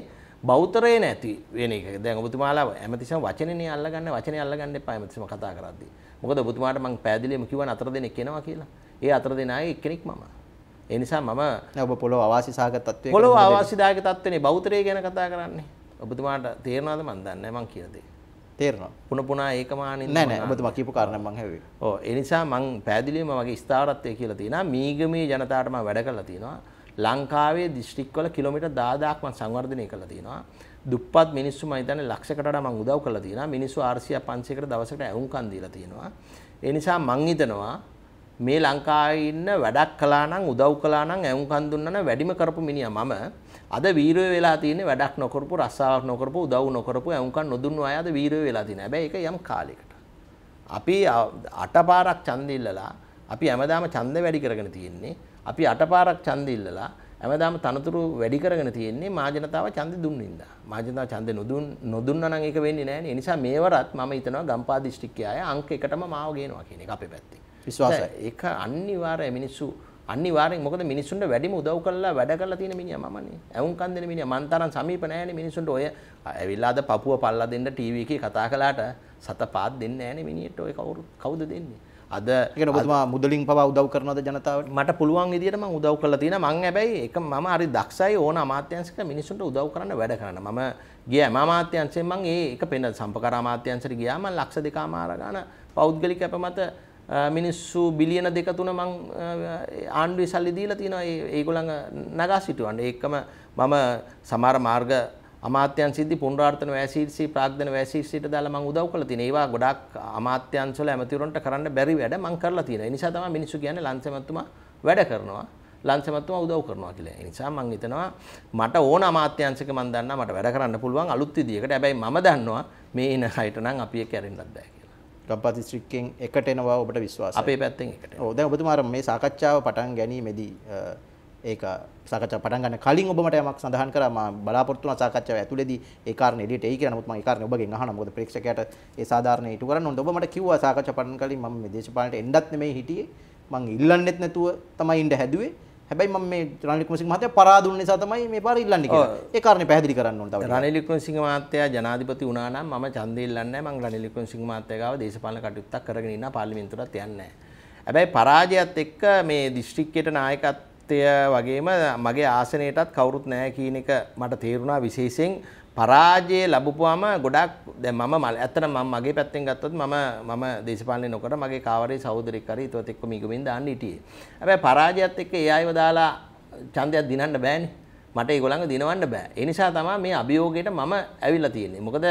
බෞතරේ නැති වෙන එක. දැන් ඔබතුමාලා හැමතිස්සම වචනේනේ අල්ලගන්න වචනේ අල්ලගන්න එපා හැමතිස්සම කතා කරද්දී. මොකද ඔබතුමාට මං පෑදිලියම කිව්වා අතර දෙනෙක් එනවා කියලා. ඒ අතර දෙනායේ එක්කෙනෙක් මම. ඒ නිසා මම ඔබ පොළොව අවාසිසාගත තත්ත්වයක පොළොව අවාසිදායක තත්ත්වනේ බෞතරය ගැන කතා කරන්නේ. ඔබතුමාට තේරෙනවද මන් දන්නේ මං කියන දේ. තේරෙනවා. පුන පුනා ඒකම ආනින්න නෑ නෑ ඔබතුමා කියපු කාරණා මං හැවුවේ. ඔව් ඒ නිසා මං පෑදිලියම මගේ ස්ථාවරත්වය කියලා තියෙනවා. මීගමේ ජනතාවට මම වැඩ කරලා තියෙනවා. ලංකාවේ දිස්ත්‍රික්වල කිලෝමීටර් 10000ක් මම සංවර්ධනය කරලා තියෙනවා. දුප්පත් මිනිස්සු මම හිතන්නේ ලක්ෂයකට වඩා මම උදව් කරලා තියෙනවා. මිනිස්සු 400 500කට දවසකට ඇහුම්කන් දීලා තියෙනවා. ඒ නිසා මම හිතනවා මේ ලංකාවේ ඉන්න වැඩක් කළා නම් උදව් කළා නම් ඇහුම්කන් දුන්නා නම් වැඩිම කරපු මිනිහා මම. අද වීරයෝ වෙලා තියෙන්නේ වැඩක් නොකරපු, රස්සාවක් නොකරපු, උදව් නොකරපු, ඇහුම්කන් නොදුන්නු අය අද වීරයෝ වෙලා තියෙනවා. හැබැයි ඒක යම් කාලයකට. අපි අටපාරක් ඡන්ද අපි හැමදාම ඡන්ද වැඩි කරගෙන තියෙන්නේ. අපි අටපාරක් ඡන්ද හැමදාම තනතුරු වැඩි කරගෙන තියෙන්නේ මාජනතාව ඡන්දෙ දුන්න නිසා. මාජනතාව ඡන්දෙ නොදුන් නොදුන්නා නම් ඒක වෙන්නේ නැහැ නේ. ඒ නිසා මේ වරත් මම හිතනවා ගම්පා දිස්ත්‍රික්කයේ අය අංක එකටම මාව ගේනවා කියන එක අපේ පැත්තේ. විශ්වාසයි. ඒක අනිවාර්යයි මිනිස්සු අනිවාර්යෙන් මොකද මිනිස්සුන්ට වැඩිම උදව් කරලා වැඩ කරලා තියෙන මිනිහා මමනේ. ඇවුම් කන් දෙන මිනිහා මන් තරම් සමීප නැහැනේ මිනිස්සුන්ට ඔය ඇවිල්ලා අද Papua පල්ලා දෙන්න ටීවී එකේ කතා කළාට සතපාත් දෙන්නේ නැහැනේ මිනිහට ඔය කවුරු කවුද දෙන්නේ? අද ඔබතුමා මුදලින් පවා උදව් කරනවද ජනතාවට මට පුළුවන් විදිහට මම උදව් කරලා තියෙනවා මං හැබැයි එක මම හරි දක්ෂයි ඕන අමාත්‍යංශික මිනිසුන්ට උදව් කරන්න වැඩ කරන මම ගිය අමාත්‍යංශයෙන් මං ඒ එක පෙන්න සම්පකර අමාත්‍යංශයට ගියා මං ලක්ෂ දෙකමාර ගන්න පෞද්ගලික අපමත මිනිස්සු බිලියන දෙක තුන මං ආණ්ඩුවේ සල්ලි දීලා තියෙනවා ඒගොල්ලන් නගා සිටුවන්න ඒකම මම සමහර මාර්ග අමාත්‍යංශෙදි පුනරාර්ථන වැසීසි ප්‍රාග්ධන වැසීසිට දාලා මම උදව් කළා තියෙනවා. ඒවා ගොඩාක් අමාත්‍යංශ වල ඇමතිවරුන්ට කරන්න බැරි වැඩ මම කරලා තියෙනවා. ඒ නිසා තමයි මිනිස්සු කියන්නේ ලන්සෙමත්තුමා වැඩ කරනවා. ලන්සෙමත්තුමා උදව් කරනවා කියලා. ඒ නිසා මම හිතනවා මට ඕන අමාත්‍යංශක මම දන්නා මට වැඩ කරන්න පුළුවන් අලුත් විදියකට. හැබැයි මම දන්නවා මේ එන අයට නම් අපි ඒක ඇරෙන්නත් බෑ කියලා. ගම්පහ දිස්ත්‍රික්කයෙන් එකට එනවා ඔබට විශ්වාසයි. අපේ පැත්තෙන් එකට. ඔව් දැන් ඔබතුමා මේ සාකච්ඡාව පටන් ගැනීමේදී ඒක සාකච්ඡා පටන් ගන්න කලින් ඔබ මට යමක් සඳහන් කරා මම බලාපොරොත්තු වුණා සාකච්ඡාව ඇතුළේදී ඒ කාරණේ එළියට එයි කියලා. නමුත් මම ඒ කාරණේ ඔබගෙන් අහනවා. මොකද ප්‍රේක්ෂකයාට ඒ සාධාරණේ ඉටු කරන්න ඕනද? ඔබ මට කිව්වා සාකච්ඡා පටන් කලින් මම මේ දේශපාලනට එන්නත් නෙමෙයි හිටියේ. මං ඉල්ලන්නෙත් නැතුව තමයි ඉන්න හැදුවේ. හැබැයි මම මේ රනිල් වික්‍රමසිංහ මහත්තයා පරාදුන්න නිසා තමයි මේ පාර ඉල්ලන්නේ කියලා. ඒ කාරණේ පැහැදිලි කරන්න ඕන තව. රනිල් වික්‍රමසිංහ මහත්තයා ජනාධිපති වුණා නම් මම ඡන්දෙ ඉල්ලන්නේ නැහැ. මං රනිල් වික්‍රමසිංහ මහත්තයා ගාව දේශපාලන කටයුත්තක් කරගෙන ඉන්න පාර්ලිමේන්තුවට යන්නේ නැහැ. හැබැයි පරාජයත් එක්ක මේ දිස්ත්‍රික්කයට නායකත්ව තත්ත්වය වගේම මගේ ආසනයටත් කවුරුත් නැහැ කියන එක මට තේරුණා විශේෂයෙන් පරාජය ලැබුවාම ගොඩක් දැන් මම ඇත්තට මම මගේ පැත්තෙන් ගත්තොත් මම මම දේශපාලනය නොකර මගේ කාවරේ සහෝදරෙක් හරි ඊටවත් එක්ක මීගමෙන් දාන්න හිටියේ. හැබැයි පරාජයත් එක්ක ඒ අයව දාලා ඡන්දයක් දිනන්න බෑනේ. මට ඒගොල්ලන්ව දිනවන්න බෑ. ඒ නිසා තමයි මේ අභියෝගයට මම ඇවිල්ලා තියෙන්නේ. මොකද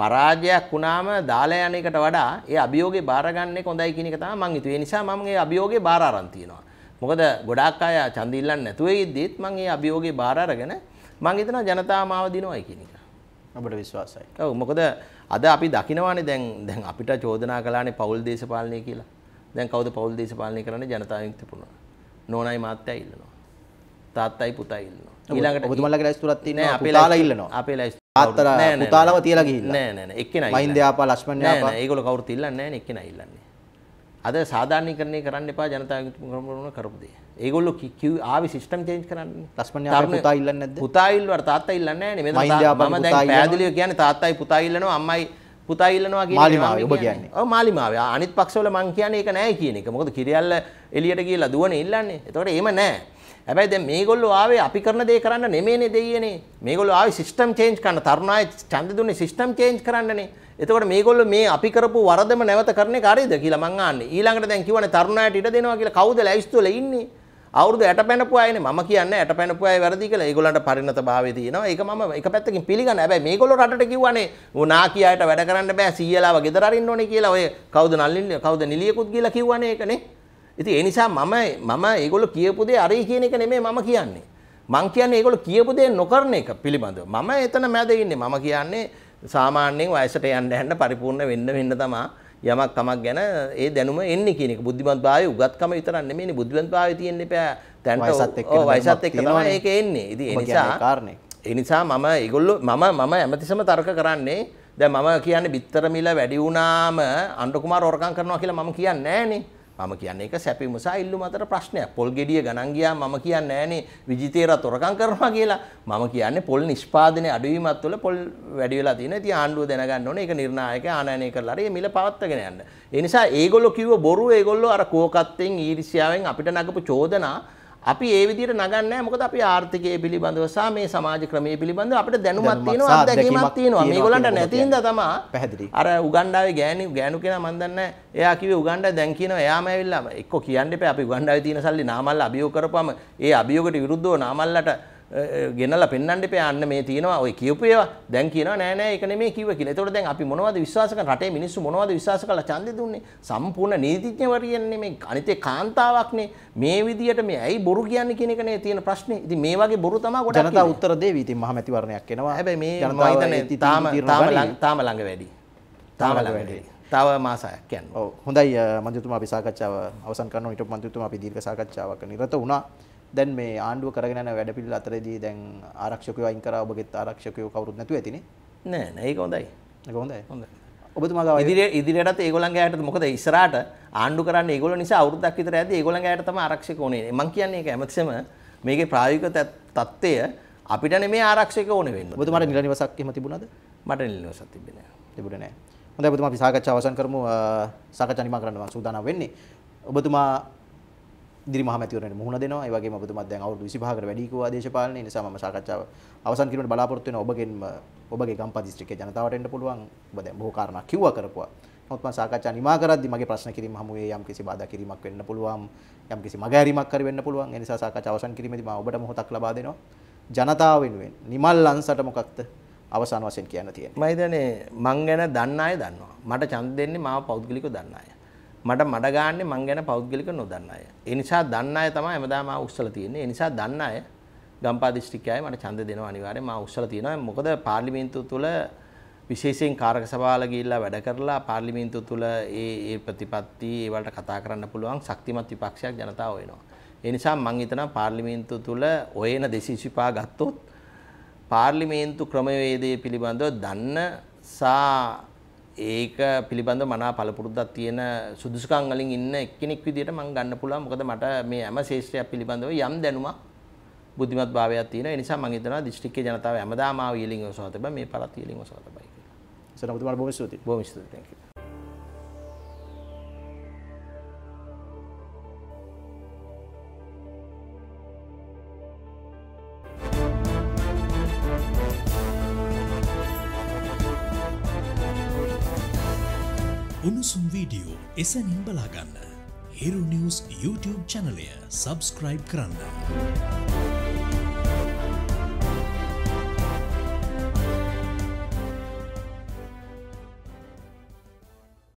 පරාජයක් වුණාම දාලා යන එකට වඩා ඒ අභියෝගේ බාර ගන්න එක හොඳයි කියන එක තමයි මම හිතුවේ. ඒ නිසා මම මේ අභියෝගේ බාර අරන් තියෙනවා. මොකද ගොඩාක් අය ඡන්ද ඉල්ලන්නේ නැතුව ඉද්දිත් මම මේ අභියෝගේ බාර අරගෙන මම හිතනවා ජනතාව මාව දිනවයි කියන එක. අපිට විශ්වාසයි. ඔව් මොකද අද අපි දකිනවානේ දැන් දැන් අපිට චෝදනා කළානේ පෞල් දේශපාලනය කියලා. දැන් කවුද පෞල් දේශපාලනය කරන්නේ ජනතාවෙන් යුක්ත පුරනවා. නෝනායි මාත්‍යා ඉල්ලනවා. තාත්තයි පුතයි ඉල්ලනවා. ඊළඟට ඔබතුමාලගේ ලැයිස්තුවක් තියෙනවා. අපේ තාලා ඉල්ලනවා. අපේ ලැයිස්තුව. තාත්තලා පුතාලම තියලා ගිහිල්ලා. නෑ නෑ නෑ එක්කෙනයි. මහින්ද යාපා ලක්ෂ්මන් යාපා. නෑ නෑ ඒගොල්ලෝ කවුරුත් ඉල්ලන්නේ නෑනේ එක්කෙනයි ඉල්ලන්නේ. අද සාධාරණීකරණය කරන්න එපා ජනතාව ක්‍රමරණ කරපු දේ. ඒගොල්ලෝ කිව් ආවි සිස්ටම් චේන්ජ් කරන්න. ලස්මන් යාර පුතා ඉල්ලන්නේ නැද්ද? පුතා ඉල්ලුවාට තාත්තා ඉල්ලන්නේ නැහැ නේ. මම දැන් පෑදලිය කියන්නේ තාත්තයි පුතා ඉල්ලනවා අම්මයි පුතා ඉල්ලනවා කියන මාලිමාවේ ඔබ කියන්නේ. ඔව් මාලිමාවේ. අනිත් පක්ෂවල මං කියන්නේ ඒක නැහැ කියන එක. මොකද කිරියල්ල එළියට ගිහලා දුවනේ ඉල්ලන්නේ. ඒතකොට එහෙම නැහැ. හැබැයි දැන් මේගොල්ලෝ ආවේ අපි කරන දේ කරන්න නෙමෙයිනේ දෙයියනේ. මේගොල්ලෝ ආවේ සිස්ටම් චේන්ජ් කරන්න. තරුණායි ඡන්ද දුන්නේ සිස්ටම් චේන්ජ් කරන්නනේ. එතකොට මේගොල්ලෝ මේ අපි කරපු වරදම නැවත කරන එක හරිද කියලා මං ආන්නේ. ඊළඟට දැන් කියවනේ තරුණායට ඉඩ දෙනවා කියලා කවුද ලැයිස්තුවල ඉන්නේ? අවුරුදු ඇට පැනපු අයනේ මම කියන්නේ ඇට පැනපු අය වැරදි කියලා ඒගොල්ලන්ට පරිණත භාවයේ තියෙනවා ඒක මම එක පැත්තකින් පිළිගන්න හැබැයි මේගොල්ලෝ රටට කිව්වනේ උනා කියායට වැඩ කරන්න බෑ සීයලාව ගෙදර අරින්න ඕනේ කියලා ඔය කවුද නල්ලින් කවුද නිලියකුත් කියලා කිව්වනේ ඒකනේ ඉතින් ඒ නිසා මම මම ඒගොල්ලෝ කියපු දේ හරි කියන එක නෙමෙයි මම කියන්නේ. මං කියන්නේ ඒගොල්ලෝ කියපු දේ නොකරන එක පිළිබඳව. මම එතන මැද ඉන්නේ. මම කියන්නේ සාමාන්‍යයෙන් වයසට යන්න යන්න පරිපූර්ණ වෙන්න වෙන්න තමයි යමක් කමක් ගැන ඒ දැනුම එන්නේ කියන එක බුද්ධිමත්භාවය උගත්කම විතරක් නෙමෙයිනේ බුද්ධිමත්භාවය තියෙන්න එපා තැන්ට වයසත් එක්ක වයසත් එක්ක තමයි ඒක එන්නේ. ඉතින් ඒ නිසා කාරණේ. ඒ නිසා මම ඒගොල්ලෝ මම මම හැමතිස්සම තර්ක කරන්නේ දැන් මම කියන්නේ bitter මිල වැඩි වුණාම අණ්ඩ කුමාර හොරකම් කරනවා කියලා මම කියන්නේ නෑනේ. මම කියන්නේ ඒක සැපීම සහ ඉල්ලුම අතර ප්‍රශ්නයක්. පොල් ගෙඩිය ගණන් ගියා මම කියන්නේ නෑනේ විජිතේරා තොරකම් කරනවා කියලා. මම කියන්නේ පොල් නිෂ්පාදනය අඩුවීමත් තුළ පොල් වැඩි වෙලා තියෙනවා. ඉතින් ආණ්ඩුව දැනගන්න ඕනේ ඒක නිර්ණායක ආනයනය කරලා හරි මිල පවත්වාගෙන යන්න. ඒ නිසා ඒගොල්ලෝ කිව්ව බොරු ඒගොල්ලෝ අර කෝකත්වෙන් ඊර්ෂ්‍යාවෙන් අපිට නගපු චෝදනා අපි ඒ විදිහට නගන්නේ නැහැ මොකද අපි ආර්ථිකය පිළිබඳව සහ මේ සමාජ ක්‍රමයේ පිළිබඳව අපිට දැනුමක් තියෙනවා අත්දැකීමක් තියෙනවා මේගොල්ලන්ට නැති හින්දා තමයි පැහැදිලි අර උගණ්ඩාවේ ගෑණි ගෑනු කෙනා මන් දන්නේ එයා කිව්වේ උගණ්ඩා දැන් කියනවා එයාම ඇවිල්ලා එක්ක කියන්න එපා අපි උගණ්ඩාවේ තියෙන සල්ලි නාමල්ලා අභියෝග කරපුවම ඒ අභියෝගයට විරුද්ධව නාමල්ලාට ගෙනල පෙන්න්නට පයන්න මේ තියෙනවා ඔය කියපේවා දැන් කියන නෑ එක මේ කිව කියල තොට දැන් අපි මොනවද විශවාසක රටේ මිනිස්සු මොනවද විශවාස කළ චන්ද දුන්නේ සම්පූර්ණ නීතිඥවරයන්නේ මේ අනිතේ කාන්තාවක්නේ මේ විදිට මේ ඇයි බොරු කියන්න කෙනෙකනේ තියෙන ප්‍රශ්න ති මේ වගේ බොරු තම ගොට නත උත්තරදේ විති මහමැතිවරණයක් එනවා හැබ මේ තාම තාම ළඟ වැඩි තාම ළඟ වැඩි තව මාසයක් කියන්න හොඳයි මජතුමා පිසාකච්චාව අවසන් කරන ඉට මන්තුතුම අපි දීර්ඝ සාකච්ඡාවක් නිරත වුණා දැන් මේ ආණ්ඩුව කරගෙන යන වැඩපිළිවෙල අතරේදී දැන් ආරක්ෂකයෝ අයින් කරා ඔබගෙත් ආරක්ෂකයෝ කවුරුත් නැතුව ඇතිනේ නෑ නෑ ඒක හොඳයි ඒක හොඳයි හොඳයි ඔබතුමා ඉදිරිය ඉදිරියටත් ඒගොල්ලන්ගේ ඇයට මොකද ඉස්සරහට ආණ්ඩු කරන්න ඒගොල්ලෝ නිසා අවුරුද්දක් විතර ඇද්දි ඒගොල්ලන්ගේ ඇයට තමයි ආරක්ෂක ඕනේ. මම කියන්නේ ඒක හැමතිස්සෙම මේකේ ප්‍රායෝගික தත්ත්වය අපිට නෙමෙයි ආරක්ෂක ඕනේ වෙන්නේ. ඔබතුමාට නිල නිවසක් එහෙම තිබුණාද? මට නිල නිවසක් තිබුණේ නෑ. තිබුණේ නෑ. හොඳයි ඔබතුමා අපි සාකච්ඡාව අවසන් කරමු. සාකච්ඡා නිමා කරන්න මම සූදානම් වෙන්නේ. ඔබතුමා ඉදිරි මහමැතිවරණයට මුහුණ දෙනවා. ඒ වගේම ඔබතුමා දැන් අවුරුදු 25කට වැඩි කෝවා දේශපාලනයේ නිසා මම සාකච්ඡාව අවසන් කිරීමට බලාපොරොත්තු වෙනවා. ඔබගෙන්ම ඔබගේ ගම්පහ දිස්ත්‍රික්කයේ ජනතාවට එන්න පුළුවන්. ඔබ දැන් බොහෝ කාරණා කිව්වා කරපුවා. නමුත් මම සාකච්ඡා නිමා කරද්දී මගේ ප්‍රශ්න කිරීම හමුවේ යම් කිසි බාධා කිරීමක් වෙන්න පුළුවන්. යම් කිසි මගහැරීමක් කර වෙන්න පුළුවන්. ඒ නිසා සාකච්ඡාව අවසන් කිරීමේදී මම ඔබට මොහොතක් ලබා දෙනවා. ජනතාව වෙනුවෙන් නිමල් අංශට මොකක්ද අවසාන වශයෙන් කියන්න තියෙන්නේ? මම හිතන්නේ මං ගැන දන්න අය දන්නවා. මට ඡන්ද දෙන්නේ මාව පෞද්ගලිකව දන්න අය. මට මඩ ගාන්නේ මං ගැන පෞද්ගලික නොදන්න අය. ඒ නිසා දන්න අය තමයි හැමදාම ආ උස්සලා තියෙන්නේ. ඒ නිසා දන්න අය ගම්පා දිස්ත්‍රික්කයයි මට ඡන්ද දෙනවා අනිවාර්යෙන් මා උස්සලා තියෙනවා. මොකද පාර්ලිමේන්තුව තුළ විශේෂයෙන් කාරක සභාවල ගිහිල්ලා වැඩ කරලා පාර්ලිමේන්තුව තුළ ඒ ඒ ප්‍රතිපත්ති ඒවලට කතා කරන්න පුළුවන් ශක්තිමත් විපක්ෂයක් ජනතාව වෙනවා. ඒ නිසා මම හිතනවා පාර්ලිමේන්තුව තුළ ඔයන 225 ගත්තොත් පාර්ලිමේන්තු ක්‍රමවේදය පිළිබඳව දන්න සා ඒක පිළිබඳ මනා පළපුරුද්දක් තියෙන සුදුසුකම් වලින් ඉන්න එක්කෙනෙක් විදිහට මම ගන්න පුළුවන් මොකද මට මේ හැම ශේෂ්ත්‍රයක් පිළිබඳව යම් දැනුමක් බුද්ධිමත් භාවයක් තියෙන නිසා මම හිතනවා දිස්ත්‍රික්කයේ ජනතාව හැමදාම ආව ඊලිං ඔසවා තිබා මේ පළාත් ඊලිං ඔසවා තිබයි කියලා. සර් ඔබතුමාට බොහොම ස්තුතියි. බොහොම ස්තුතියි. thank you. උණුසුම් වීඩියෝ එසැනින් බලාගන්න හිරු නිවස් YouTube චැනලය සබස්ක්‍රයිබ් කරන්න.